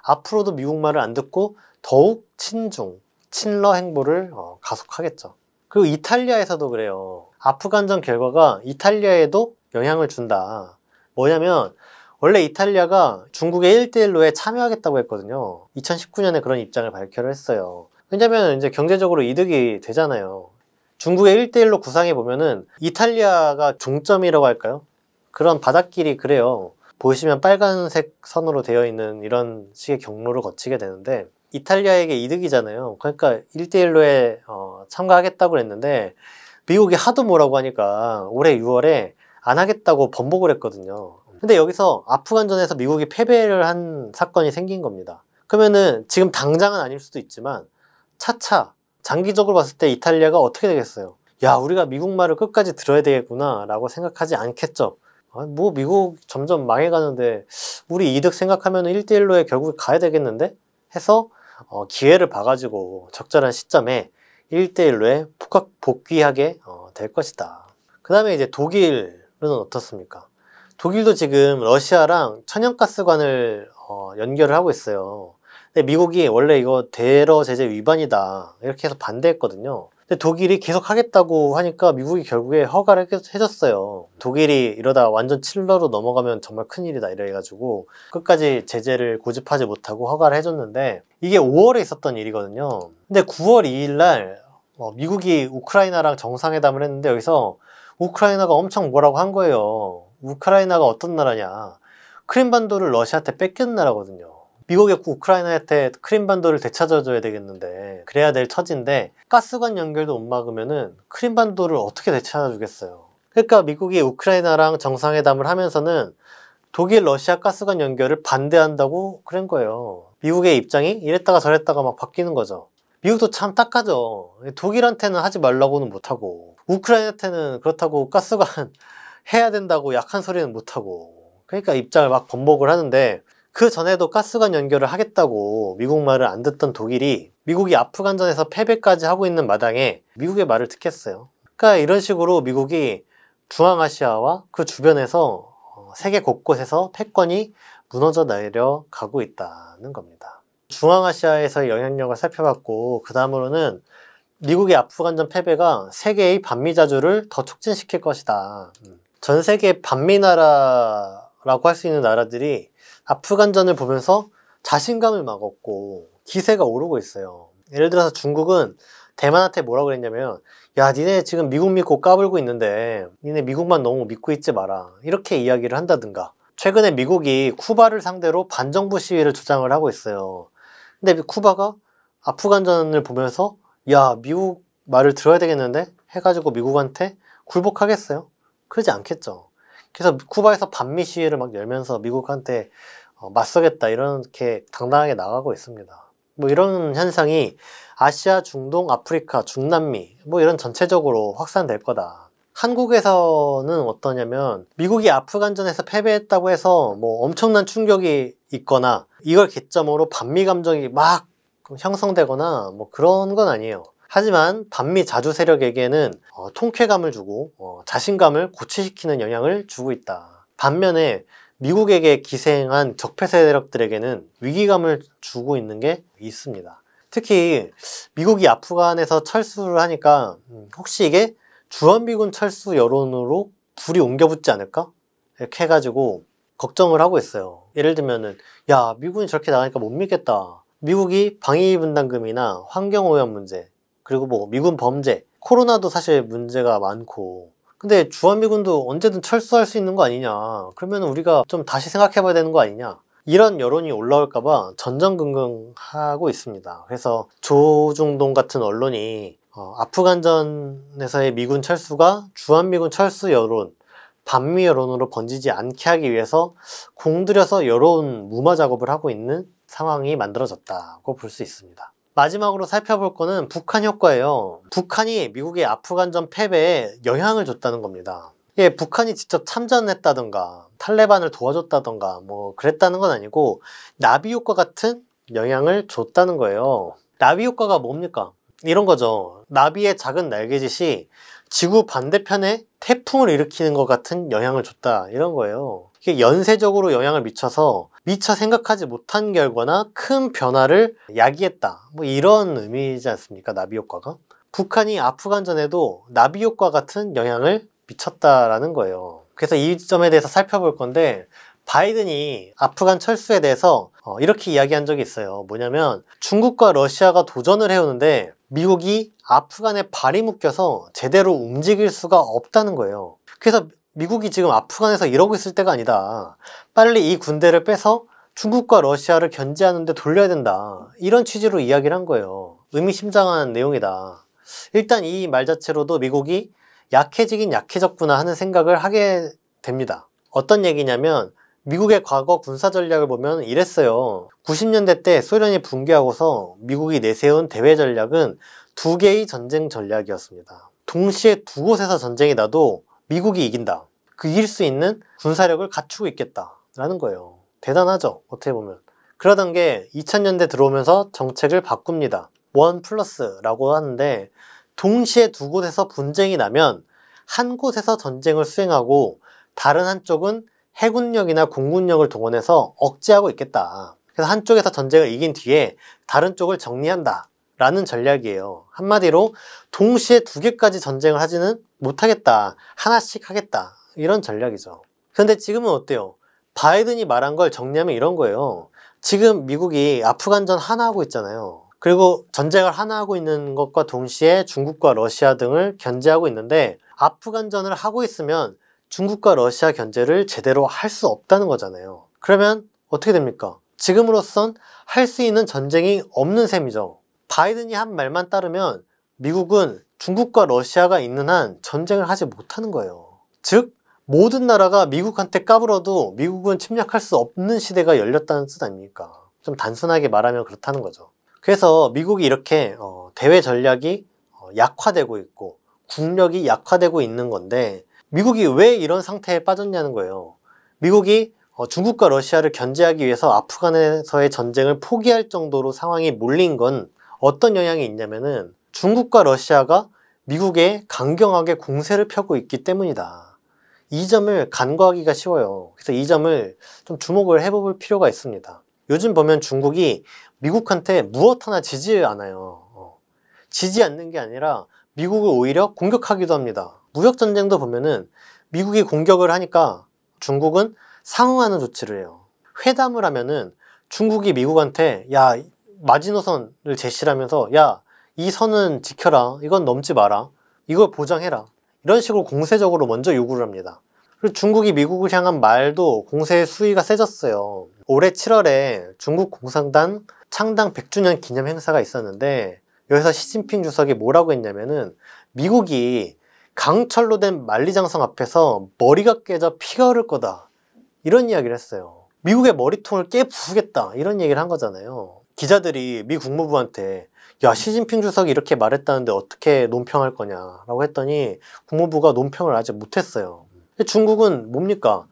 앞으로도 미국 말을 안 듣고 더욱 친중, 친러 행보를 어, 가속하겠죠. 그리고 이탈리아에서도 그래요. 아프간전 결과가 이탈리아에도 영향을 준다. 뭐냐면 원래 이탈리아가 중국의 1대1로에 참여하겠다고 했거든요. 2019년에 그런 입장을 발표를 했어요. 왜냐면 이제 경제적으로 이득이 되잖아요. 중국의 1대1로 구상해 보면은 이탈리아가 종점이라고 할까요? 그런 바닷길이 그래요. 보시면 빨간색 선으로 되어 있는 이런 식의 경로를 거치게 되는데 이탈리아에게 이득이잖아요. 그러니까 1대1로에 어, 참가하겠다고 했는데 미국이 하도 뭐라고 하니까 올해 6월에 안 하겠다고 번복을 했거든요. 근데 여기서 아프간전에서 미국이 패배를 한 사건이 생긴 겁니다. 그러면은 지금 당장은 아닐 수도 있지만 차차 장기적으로 봤을 때 이탈리아가 어떻게 되겠어요? 야 우리가 미국 말을 끝까지 들어야 되겠구나 라고 생각하지 않겠죠. 아, 뭐 미국 점점 망해가는데 우리 이득 생각하면 1대1로에 결국 가야 되겠는데? 해서 어, 기회를 봐가지고 적절한 시점에 1대1로에 복귀하게 어, 될 것이다. 그 다음에 이제 독일은 어떻습니까? 독일도 지금 러시아랑 천연가스관을 어, 연결을 하고 있어요. 근데 미국이 원래 이거 대러 제재 위반이다 이렇게 해서 반대했거든요. 근데 독일이 계속 하겠다고 하니까 미국이 결국에 허가를 해줬어요. 독일이 이러다 완전 칠러로 넘어가면 정말 큰일이다 이래가지고 끝까지 제재를 고집하지 못하고 허가를 해줬는데 이게 5월에 있었던 일이거든요. 근데 9월 2일 날 어, 미국이 우크라이나랑 정상회담을 했는데 여기서 우크라이나가 엄청 뭐라고 한 거예요. 우크라이나가 어떤 나라냐 크림반도를 러시아한테 뺏긴 나라거든요 미국이 우크라이나한테 크림반도를 되찾아줘야 되겠는데 그래야 될 처지인데 가스관 연결도 못 막으면은 크림반도를 어떻게 되찾아주겠어요 그러니까 미국이 우크라이나랑 정상회담을 하면서는 독일 러시아 가스관 연결을 반대한다고 그런 거예요 미국의 입장이 이랬다가 저랬다가 막 바뀌는 거죠 미국도 참 딱하죠 독일한테는 하지 말라고는 못하고 우크라이나한테는 그렇다고 가스관 해야 된다고 약한 소리는 못하고 그러니까 입장을 막 번복을 하는데 그 전에도 가스관 연결을 하겠다고 미국 말을 안 듣던 독일이 미국이 아프간전에서 패배까지 하고 있는 마당에 미국의 말을 듣겠어요 그러니까 이런 식으로 미국이 중앙아시아와 그 주변에서 어, 세계 곳곳에서 패권이 무너져 내려가고 있다는 겁니다 중앙아시아에서의 영향력을 살펴봤고 그 다음으로는 미국의 아프간전 패배가 세계의 반미자주를 더 촉진시킬 것이다 음. 전 세계 반미나라라고 할 수 있는 나라들이 아프간전을 보면서 자신감을 막 얻고 기세가 오르고 있어요. 예를 들어서 중국은 대만한테 뭐라 고 그랬냐면 야 니네 지금 미국 믿고 까불고 있는데 니네 미국만 너무 믿고 있지 마라 이렇게 이야기를 한다든가 최근에 미국이 쿠바를 상대로 반정부 시위를 주장을 하고 있어요. 근데 쿠바가 아프간전을 보면서 야 미국 말을 들어야 되겠는데 해가지고 미국한테 굴복하겠어요. 그러지 않겠죠. 그래서 쿠바에서 반미 시위를 막 열면서 미국한테 어, 맞서겠다 이렇게 당당하게 나가고 있습니다. 뭐 이런 현상이 아시아, 중동, 아프리카, 중남미 뭐 이런 전체적으로 확산될 거다. 한국에서는 어떠냐면 미국이 아프간전에서 패배했다고 해서 뭐 엄청난 충격이 있거나 이걸 기점으로 반미 감정이 막 형성되거나 뭐 그런 건 아니에요. 하지만 반미 자주 세력에게는 어, 통쾌감을 주고 어, 자신감을 고취시키는 영향을 주고 있다. 반면에 미국에게 기생한 적폐 세력들에게는 위기감을 주고 있는 게 있습니다. 특히 미국이 아프간에서 철수를 하니까 음, 혹시 이게 주한미군 철수 여론으로 불이 옮겨붙지 않을까? 이렇게 해가지고 걱정을 하고 있어요. 예를 들면은 야 미군이 저렇게 나가니까 못 믿겠다. 미국이 방위분담금이나 환경오염 문제 그리고 뭐 미군 범죄, 코로나도 사실 문제가 많고 근데 주한미군도 언제든 철수할 수 있는 거 아니냐 그러면 우리가 좀 다시 생각해 봐야 되는 거 아니냐 이런 여론이 올라올까봐 전전긍긍하고 있습니다 그래서 조중동 같은 언론이 어, 아프간전에서의 미군 철수가 주한미군 철수 여론 반미 여론으로 번지지 않게 하기 위해서 공들여서 여론 무마 작업을 하고 있는 상황이 만들어졌다고 볼 수 있습니다 마지막으로 살펴볼 거는 북한 효과예요. 북한이 미국의 아프간전 패배에 영향을 줬다는 겁니다. 예, 북한이 직접 참전했다던가 탈레반을 도와줬다던가 뭐 그랬다는 건 아니고 나비 효과 같은 영향을 줬다는 거예요. 나비 효과가 뭡니까? 이런 거죠. 나비의 작은 날개짓이 지구 반대편에 태풍을 일으키는 것 같은 영향을 줬다 이런 거예요. 이게 연쇄적으로 영향을 미쳐서 미처 생각하지 못한 결과나 큰 변화를 야기했다 뭐 이런 의미지 이 않습니까 나비 효과가 북한이 아프간전에도 나비 효과 같은 영향을 미쳤다라는 거예요 그래서 이 점에 대해서 살펴볼 건데 바이든이 아프간 철수에 대해서 어, 이렇게 이야기한 적이 있어요 뭐냐면 중국과 러시아가 도전을 해오는데 미국이 아프간에 발이 묶여서 제대로 움직일 수가 없다는 거예요 그래서 미국이 지금 아프간에서 이러고 있을 때가 아니다. 빨리 이 군대를 빼서 중국과 러시아를 견제하는데 돌려야 된다. 이런 취지로 이야기를 한 거예요. 의미심장한 내용이다. 일단 이 말 자체로도 미국이 약해지긴 약해졌구나 하는 생각을 하게 됩니다. 어떤 얘기냐면 미국의 과거 군사 전략을 보면 이랬어요. 90년대 때 소련이 붕괴하고서 미국이 내세운 대외 전략은 두 개의 전쟁 전략이었습니다. 동시에 두 곳에서 전쟁이 나도 미국이 이긴다. 그 이길 수 있는 군사력을 갖추고 있겠다라는 거예요. 대단하죠. 어떻게 보면. 그러던 게 2000년대 들어오면서 정책을 바꿉니다. 원 플러스라고 하는데 동시에 두 곳에서 분쟁이 나면 한 곳에서 전쟁을 수행하고 다른 한쪽은 해군력이나 공군력을 동원해서 억제하고 있겠다. 그래서 한쪽에서 전쟁을 이긴 뒤에 다른 쪽을 정리한다. 라는 전략이에요. 한마디로 동시에 두 개까지 전쟁을 하지는 못하겠다. 하나씩 하겠다. 이런 전략이죠. 그런데 지금은 어때요? 바이든이 말한 걸 정리하면 이런 거예요. 지금 미국이 아프간전 하나 하고 있잖아요. 그리고 전쟁을 하나 하고 있는 것과 동시에 중국과 러시아 등을 견제하고 있는데 아프간전을 하고 있으면 중국과 러시아 견제를 제대로 할 수 없다는 거잖아요. 그러면 어떻게 됩니까? 지금으로선 할 수 있는 전쟁이 없는 셈이죠. 바이든이 한 말만 따르면 미국은 중국과 러시아가 있는 한 전쟁을 하지 못하는 거예요. 즉 모든 나라가 미국한테 까불어도 미국은 침략할 수 없는 시대가 열렸다는 뜻 아닙니까? 좀 단순하게 말하면 그렇다는 거죠. 그래서 미국이 이렇게 어, 대외 전략이 어, 약화되고 있고 국력이 약화되고 있는 건데 미국이 왜 이런 상태에 빠졌냐는 거예요. 미국이 어, 중국과 러시아를 견제하기 위해서 아프간에서의 전쟁을 포기할 정도로 상황이 몰린 건 어떤 영향이 있냐면은 중국과 러시아가 미국에 강경하게 공세를 펴고 있기 때문이다. 이 점을 간과하기가 쉬워요. 그래서 이 점을 좀 주목을 해볼 필요가 있습니다. 요즘 보면 중국이 미국한테 무엇 하나 지지 않아요. 어, 지지 않는 게 아니라 미국을 오히려 공격하기도 합니다. 무역전쟁도 보면은 미국이 공격을 하니까 중국은 상응하는 조치를 해요. 회담을 하면은 중국이 미국한테 야 마지노선을 제시 하면서 야 이 선은 지켜라 이건 넘지 마라 이걸 보장해라 이런 식으로 공세적으로 먼저 요구를 합니다 그리고 중국이 미국을 향한 말도 공세의 수위가 세졌어요 올해 7월에 중국 공산당 창당 100주년 기념 행사가 있었는데 여기서 시진핑 주석이 뭐라고 했냐면은 미국이 강철로 된 만리장성 앞에서 머리가 깨져 피가 흐를 거다 이런 이야기를 했어요 미국의 머리통을 깨부수겠다 이런 얘기를 한 거잖아요 기자들이 미 국무부한테 야 음. 시진핑 주석이 이렇게 말했다는데 어떻게 논평할 거냐라고 했더니 국무부가 논평을 아직 못했어요. 중국은 뭡니까?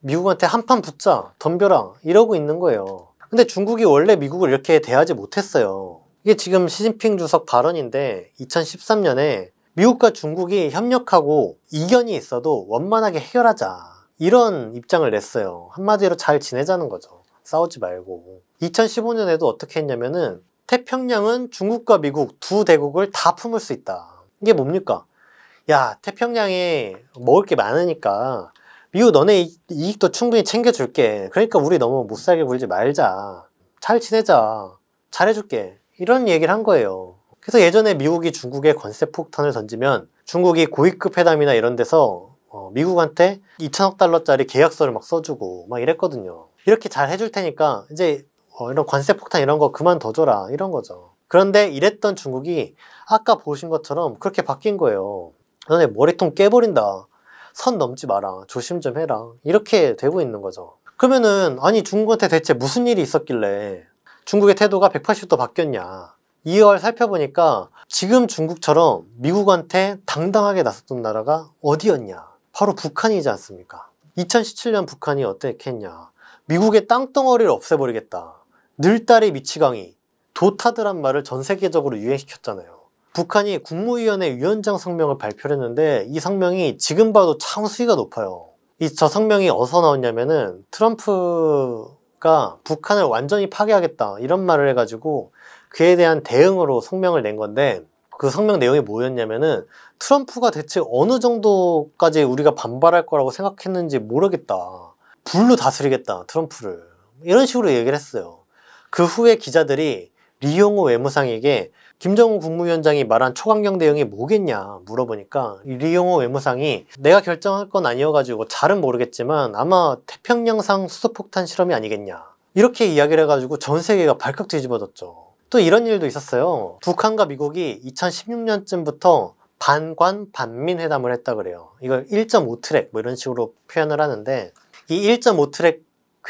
미국한테 한판 붙자 덤벼라 이러고 있는 거예요. 근데 중국이 원래 미국을 이렇게 대하지 못했어요. 이게 지금 시진핑 주석 발언인데 2013년에 미국과 중국이 협력하고 이견이 있어도 원만하게 해결하자 이런 입장을 냈어요. 한마디로 잘 지내자는 거죠. 싸우지 말고. 2015년에도 어떻게 했냐면은 태평양은 중국과 미국 두 대국을 다 품을 수 있다. 이게 뭡니까? 야 태평양에 먹을 게 많으니까 미국 너네 이익도 충분히 챙겨줄게. 그러니까 우리 너무 못살게 굴지 말자. 잘 지내자. 잘해줄게. 이런 얘기를 한 거예요. 그래서 예전에 미국이 중국에 권세 폭탄을 던지면 중국이 고위급 회담이나 이런 데서 어, 미국한테 2천억 달러짜리 계약서를 막 써주고 막 이랬거든요. 이렇게 잘 해줄 테니까 이제 어, 이런 관세 폭탄 이런 거 그만 더 줘라 이런 거죠. 그런데 이랬던 중국이 아까 보신 것처럼 그렇게 바뀐 거예요. 너네 머리통 깨버린다. 선 넘지 마라. 조심 좀 해라. 이렇게 되고 있는 거죠. 그러면은 아니 중국한테 대체 무슨 일이 있었길래 중국의 태도가 180도 바뀌었냐. 2월 살펴보니까 지금 중국처럼 미국한테 당당하게 나섰던 나라가 어디였냐. 바로 북한이지 않습니까? 2017년 북한이 어떻게 했냐. 미국의 땅덩어리를 없애버리겠다. 늘딸의 미치광이, 도타드란 말을 전 세계적으로 유행시켰잖아요. 북한이 국무위원회 위원장 성명을 발표했는데 이 성명이 지금 봐도 참 수위가 높아요. 이 저 성명이 어디서 나왔냐면은 트럼프가 북한을 완전히 파괴하겠다 이런 말을 해가지고 그에 대한 대응으로 성명을 낸 건데 그 성명 내용이 뭐였냐면은 트럼프가 대체 어느 정도까지 우리가 반발할 거라고 생각했는지 모르겠다. 불로 다스리겠다 트럼프를 이런 식으로 얘기를 했어요. 그 후에 기자들이 리용호 외무상에게 김정우 국무위원장이 말한 초강경 대응이 뭐겠냐 물어보니까 리용호 외무상이 내가 결정할 건 아니어가지고 잘은 모르겠지만 아마 태평양상 수소폭탄 실험이 아니겠냐 이렇게 이야기를 해가지고 전 세계가 발칵 뒤집어졌죠 또 이런 일도 있었어요 북한과 미국이 2016년쯤부터 반관 반민 회담을 했다 그래요 이걸 1.5트랙 뭐 이런 식으로 표현을 하는데 이 1.5트랙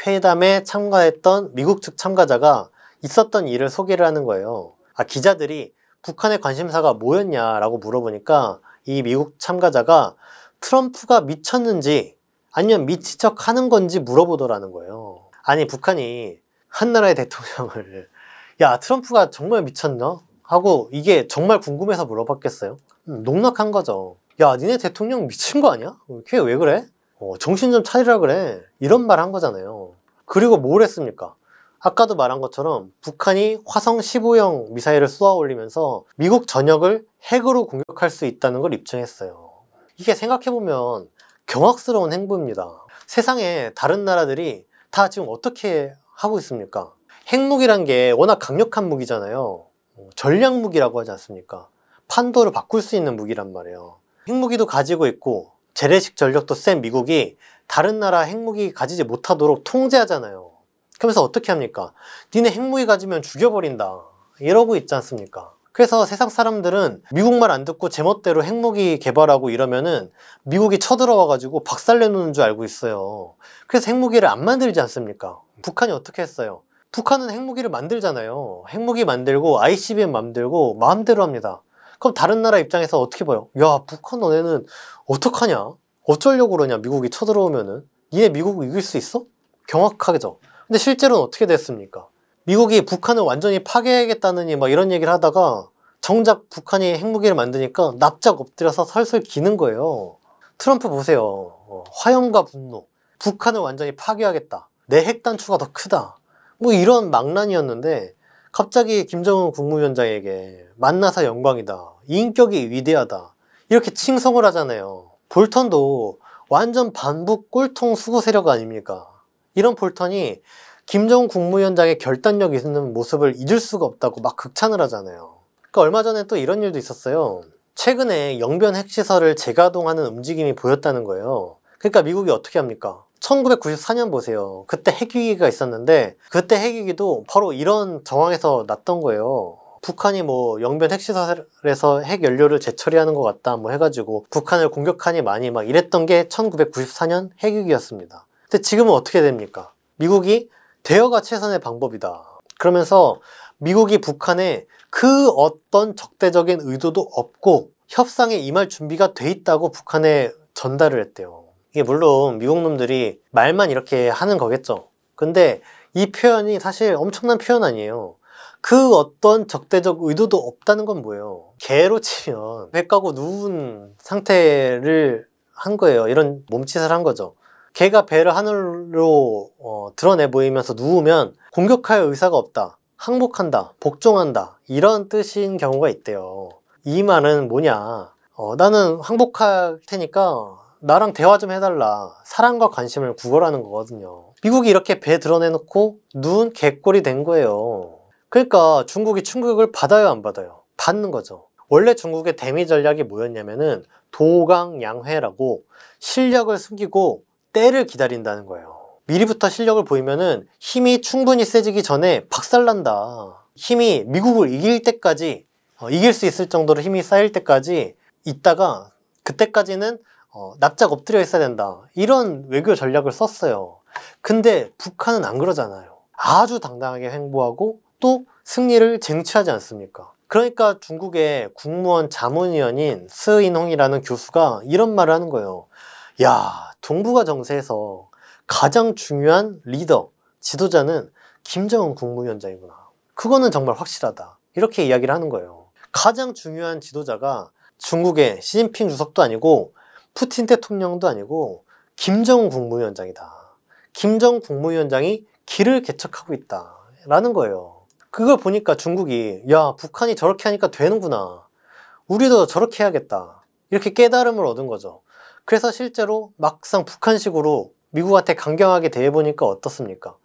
회담에 참가했던 미국 측 참가자가 있었던 일을 소개를 하는 거예요. 아, 기자들이 북한의 관심사가 뭐였냐라고 물어보니까 이 미국 참가자가 트럼프가 미쳤는지 아니면 미친 척 하는 건지 물어보더라는 거예요. 아니 북한이 한 나라의 대통령을 야 트럼프가 정말 미쳤나? 하고 이게 정말 궁금해서 물어봤겠어요? 음, 농락한 거죠. 야 니네 대통령 미친 거 아니야? 걔왜 그래? 어, 정신 좀 차리라 그래. 이런 말 한 거잖아요. 그리고 뭘 했습니까? 아까도 말한 것처럼 북한이 화성 15형 미사일을 쏘아 올리면서 미국 전역을 핵으로 공격할 수 있다는 걸 입증했어요. 이게 생각해보면 경악스러운 행보입니다. 세상에 다른 나라들이 다 지금 어떻게 하고 있습니까? 핵무기란 게 워낙 강력한 무기잖아요. 뭐 전략 무기라고 하지 않습니까? 판도를 바꿀 수 있는 무기란 말이에요. 핵무기도 가지고 있고 재래식 전력도 센 미국이 다른 나라 핵무기 가지지 못하도록 통제하잖아요. 그러면서 어떻게 합니까? 니네 핵무기 가지면 죽여버린다. 이러고 있지 않습니까? 그래서 세상 사람들은 미국 말 안 듣고 제멋대로 핵무기 개발하고 이러면은 미국이 쳐들어와가지고 박살내놓는 줄 알고 있어요. 그래서 핵무기를 안 만들지 않습니까? 북한이 어떻게 했어요? 북한은 핵무기를 만들잖아요. 핵무기 만들고 ICBM 만들고 마음대로 합니다. 그럼 다른 나라 입장에서 어떻게 봐요? 야 북한 너네는 어떡하냐? 어쩌려고 그러냐 미국이 쳐들어오면은 니네 미국 을 이길 수 있어? 경악하죠 근데 실제로는 어떻게 됐습니까? 미국이 북한을 완전히 파괴하겠다느니 막 이런 얘기를 하다가 정작 북한이 핵무기를 만드니까 납작 엎드려서 설설 기는 거예요 트럼프 보세요 어, 화염과 분노 북한을 완전히 파괴하겠다 내 핵단추가 더 크다 뭐 이런 망란이었는데 갑자기 김정은 국무위원장에게 만나서 영광이다 인격이 위대하다 이렇게 칭송을 하잖아요 볼턴도 완전 반북 꼴통 수구 세력 아닙니까? 이런 볼턴이 김정은 국무위원장의 결단력 이 있는 모습을 잊을 수가 없다고 막 극찬을 하잖아요. 그러니까 얼마 전에 또 이런 일도 있었어요. 최근에 영변 핵시설을 재가동하는 움직임이 보였다는 거예요. 그러니까 미국이 어떻게 합니까? 1994년 보세요. 그때 핵위기가 있었는데 그때 핵위기도 바로 이런 정황에서 났던 거예요. 북한이 뭐 영변 핵시설에서 핵연료를 재처리하는 것 같다 뭐 해가지고 북한을 공격하니 많이 막 이랬던 게 1994년 핵위기였습니다. 근데 지금은 어떻게 됩니까? 미국이 대여가 최선의 방법이다. 그러면서 미국이 북한에 그 어떤 적대적인 의도도 없고 협상에 임할 준비가 돼 있다고 북한에 전달을 했대요. 이게 물론 미국 놈들이 말만 이렇게 하는 거겠죠. 근데 이 표현이 사실 엄청난 표현 아니에요. 그 어떤 적대적 의도도 없다는 건 뭐예요? 개로 치면 배 까고 누운 상태를 한 거예요. 이런 몸짓을 한 거죠. 개가 배를 하늘로 어, 드러내 보이면서 누우면 공격할 의사가 없다. 항복한다. 복종한다. 이런 뜻인 경우가 있대요. 이 말은 뭐냐. 어, 나는 항복할 테니까 나랑 대화 좀 해달라. 사랑과 관심을 구걸하는 거거든요. 미국이 이렇게 배 드러내놓고 누운 개꼴이 된 거예요. 그러니까 중국이 충격을 받아요 안 받아요? 받는 거죠. 원래 중국의 대미 전략이 뭐였냐면은 도강양회라고 실력을 숨기고 때를 기다린다는 거예요. 미리부터 실력을 보이면은 힘이 충분히 세지기 전에 박살난다. 힘이 미국을 이길 때까지 어, 이길 수 있을 정도로 힘이 쌓일 때까지 있다가 그때까지는 어, 납작 엎드려 있어야 된다. 이런 외교 전략을 썼어요. 근데 북한은 안 그러잖아요. 아주 당당하게 행보하고 또 승리를 쟁취하지 않습니까? 그러니까 중국의 국무원 자문위원인 스인홍이라는 교수가 이런 말을 하는 거예요. 야, 동북아 정세에서 가장 중요한 리더, 지도자는 김정은 국무위원장이구나. 그거는 정말 확실하다. 이렇게 이야기를 하는 거예요. 가장 중요한 지도자가 중국의 시진핑 주석도 아니고 푸틴 대통령도 아니고 김정은 국무위원장이다. 김정은 국무위원장이 길을 개척하고 있다. 라는 거예요. 그걸 보니까 중국이 야 북한이 저렇게 하니까 되는구나 우리도 저렇게 해야겠다 이렇게 깨달음을 얻은 거죠 그래서 실제로 막상 북한식으로 미국한테 강경하게 대해보니까 어떻습니까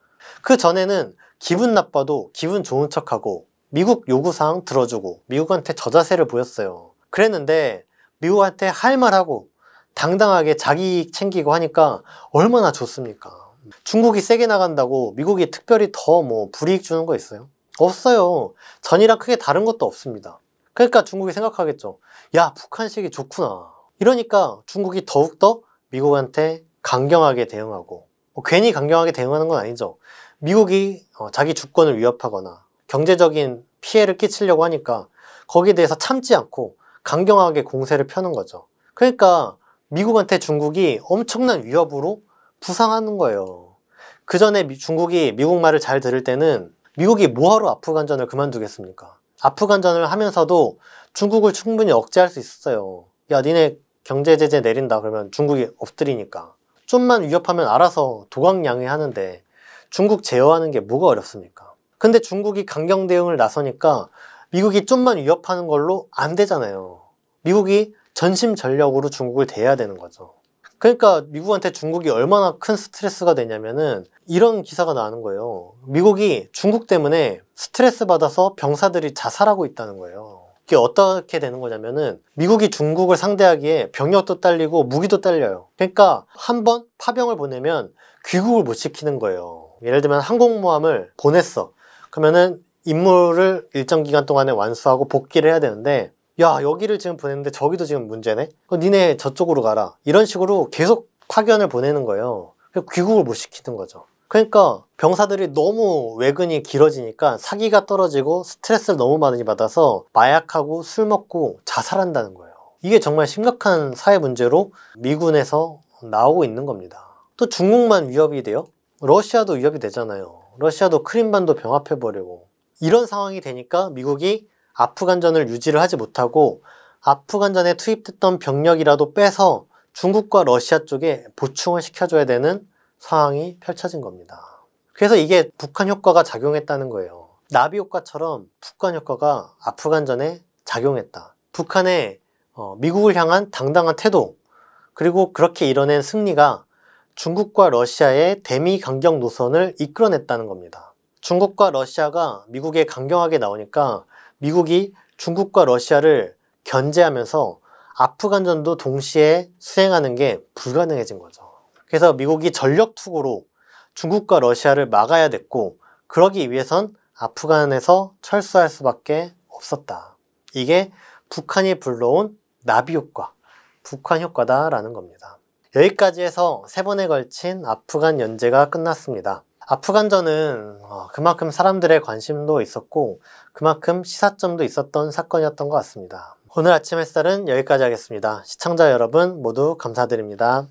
그 전에는 기분 나빠도 기분 좋은 척하고 미국 요구사항 들어주고 미국한테 저자세를 보였어요 그랬는데 미국한테 할 말하고 당당하게 자기 챙기고 하니까 얼마나 좋습니까 중국이 세게 나간다고 미국이 특별히 더 뭐 불이익 주는 거 있어요? 없어요. 전이랑 크게 다른 것도 없습니다. 그러니까 중국이 생각하겠죠. 야 북한식이 좋구나. 이러니까 중국이 더욱더 미국한테 강경하게 대응하고 뭐 괜히 강경하게 대응하는 건 아니죠. 미국이 어, 자기 주권을 위협하거나 경제적인 피해를 끼치려고 하니까 거기에 대해서 참지 않고 강경하게 공세를 펴는 거죠. 그러니까 미국한테 중국이 엄청난 위협으로 부상하는 거예요. 그 전에 중국이 미국 말을 잘 들을 때는 미국이 뭐하러 아프간전을 그만두겠습니까? 아프간전을 하면서도 중국을 충분히 억제할 수 있었어요. 야 니네 경제 제재 내린다 그러면 중국이 엎드리니까 좀만 위협하면 알아서 도강양해하는데 중국 제어하는 게 뭐가 어렵습니까? 근데 중국이 강경 대응을 나서니까 미국이 좀만 위협하는 걸로 안 되잖아요. 미국이 전심전력으로 중국을 대해야 되는 거죠. 그러니까 미국한테 중국이 얼마나 큰 스트레스가 되냐면은 이런 기사가 나는 거예요. 미국이 중국 때문에 스트레스 받아서 병사들이 자살하고 있다는 거예요. 이게 어떻게 되는 거냐면은 미국이 중국을 상대하기에 병력도 딸리고 무기도 딸려요. 그러니까 한번 파병을 보내면 귀국을 못 시키는 거예요. 예를 들면 항공모함을 보냈어. 그러면은 임무를 일정 기간 동안에 완수하고 복귀를 해야 되는데 야 여기를 지금 보냈는데 저기도 지금 문제네 니네 저쪽으로 가라 이런 식으로 계속 파견을 보내는 거예요 귀국을 못 시키는 거죠 그러니까 병사들이 너무 외근이 길어지니까 사기가 떨어지고 스트레스를 너무 많이 받아서 마약하고 술 먹고 자살한다는 거예요 이게 정말 심각한 사회 문제로 미군에서 나오고 있는 겁니다 또 중국만 위협이 돼요 러시아도 위협이 되잖아요 러시아도 크림반도 병합해버리고 이런 상황이 되니까 미국이 아프간전을 유지를 하지 못하고 아프간전에 투입됐던 병력이라도 빼서 중국과 러시아 쪽에 보충을 시켜줘야 되는 상황이 펼쳐진 겁니다. 그래서 이게 북한 효과가 작용했다는 거예요. 나비 효과처럼 북한 효과가 아프간전에 작용했다. 북한의 어, 미국을 향한 당당한 태도 그리고 그렇게 이뤄낸 승리가 중국과 러시아의 대미 강경 노선을 이끌어냈다는 겁니다. 중국과 러시아가 미국에 강경하게 나오니까 미국이 중국과 러시아를 견제하면서 아프간전도 동시에 수행하는 게 불가능해진 거죠. 그래서 미국이 전력 투구로 중국과 러시아를 막아야 됐고 그러기 위해선 아프간에서 철수할 수밖에 없었다. 이게 북한이 불러온 나비 효과, 북한 효과다라는 겁니다. 여기까지 해서 세 번에 걸친 아프간 연재가 끝났습니다. 아프간전은 어, 그만큼 사람들의 관심도 있었고 그만큼 시사점도 있었던 사건이었던 것 같습니다. 오늘 아침 햇살은 여기까지 하겠습니다. 시청자 여러분 모두 감사드립니다.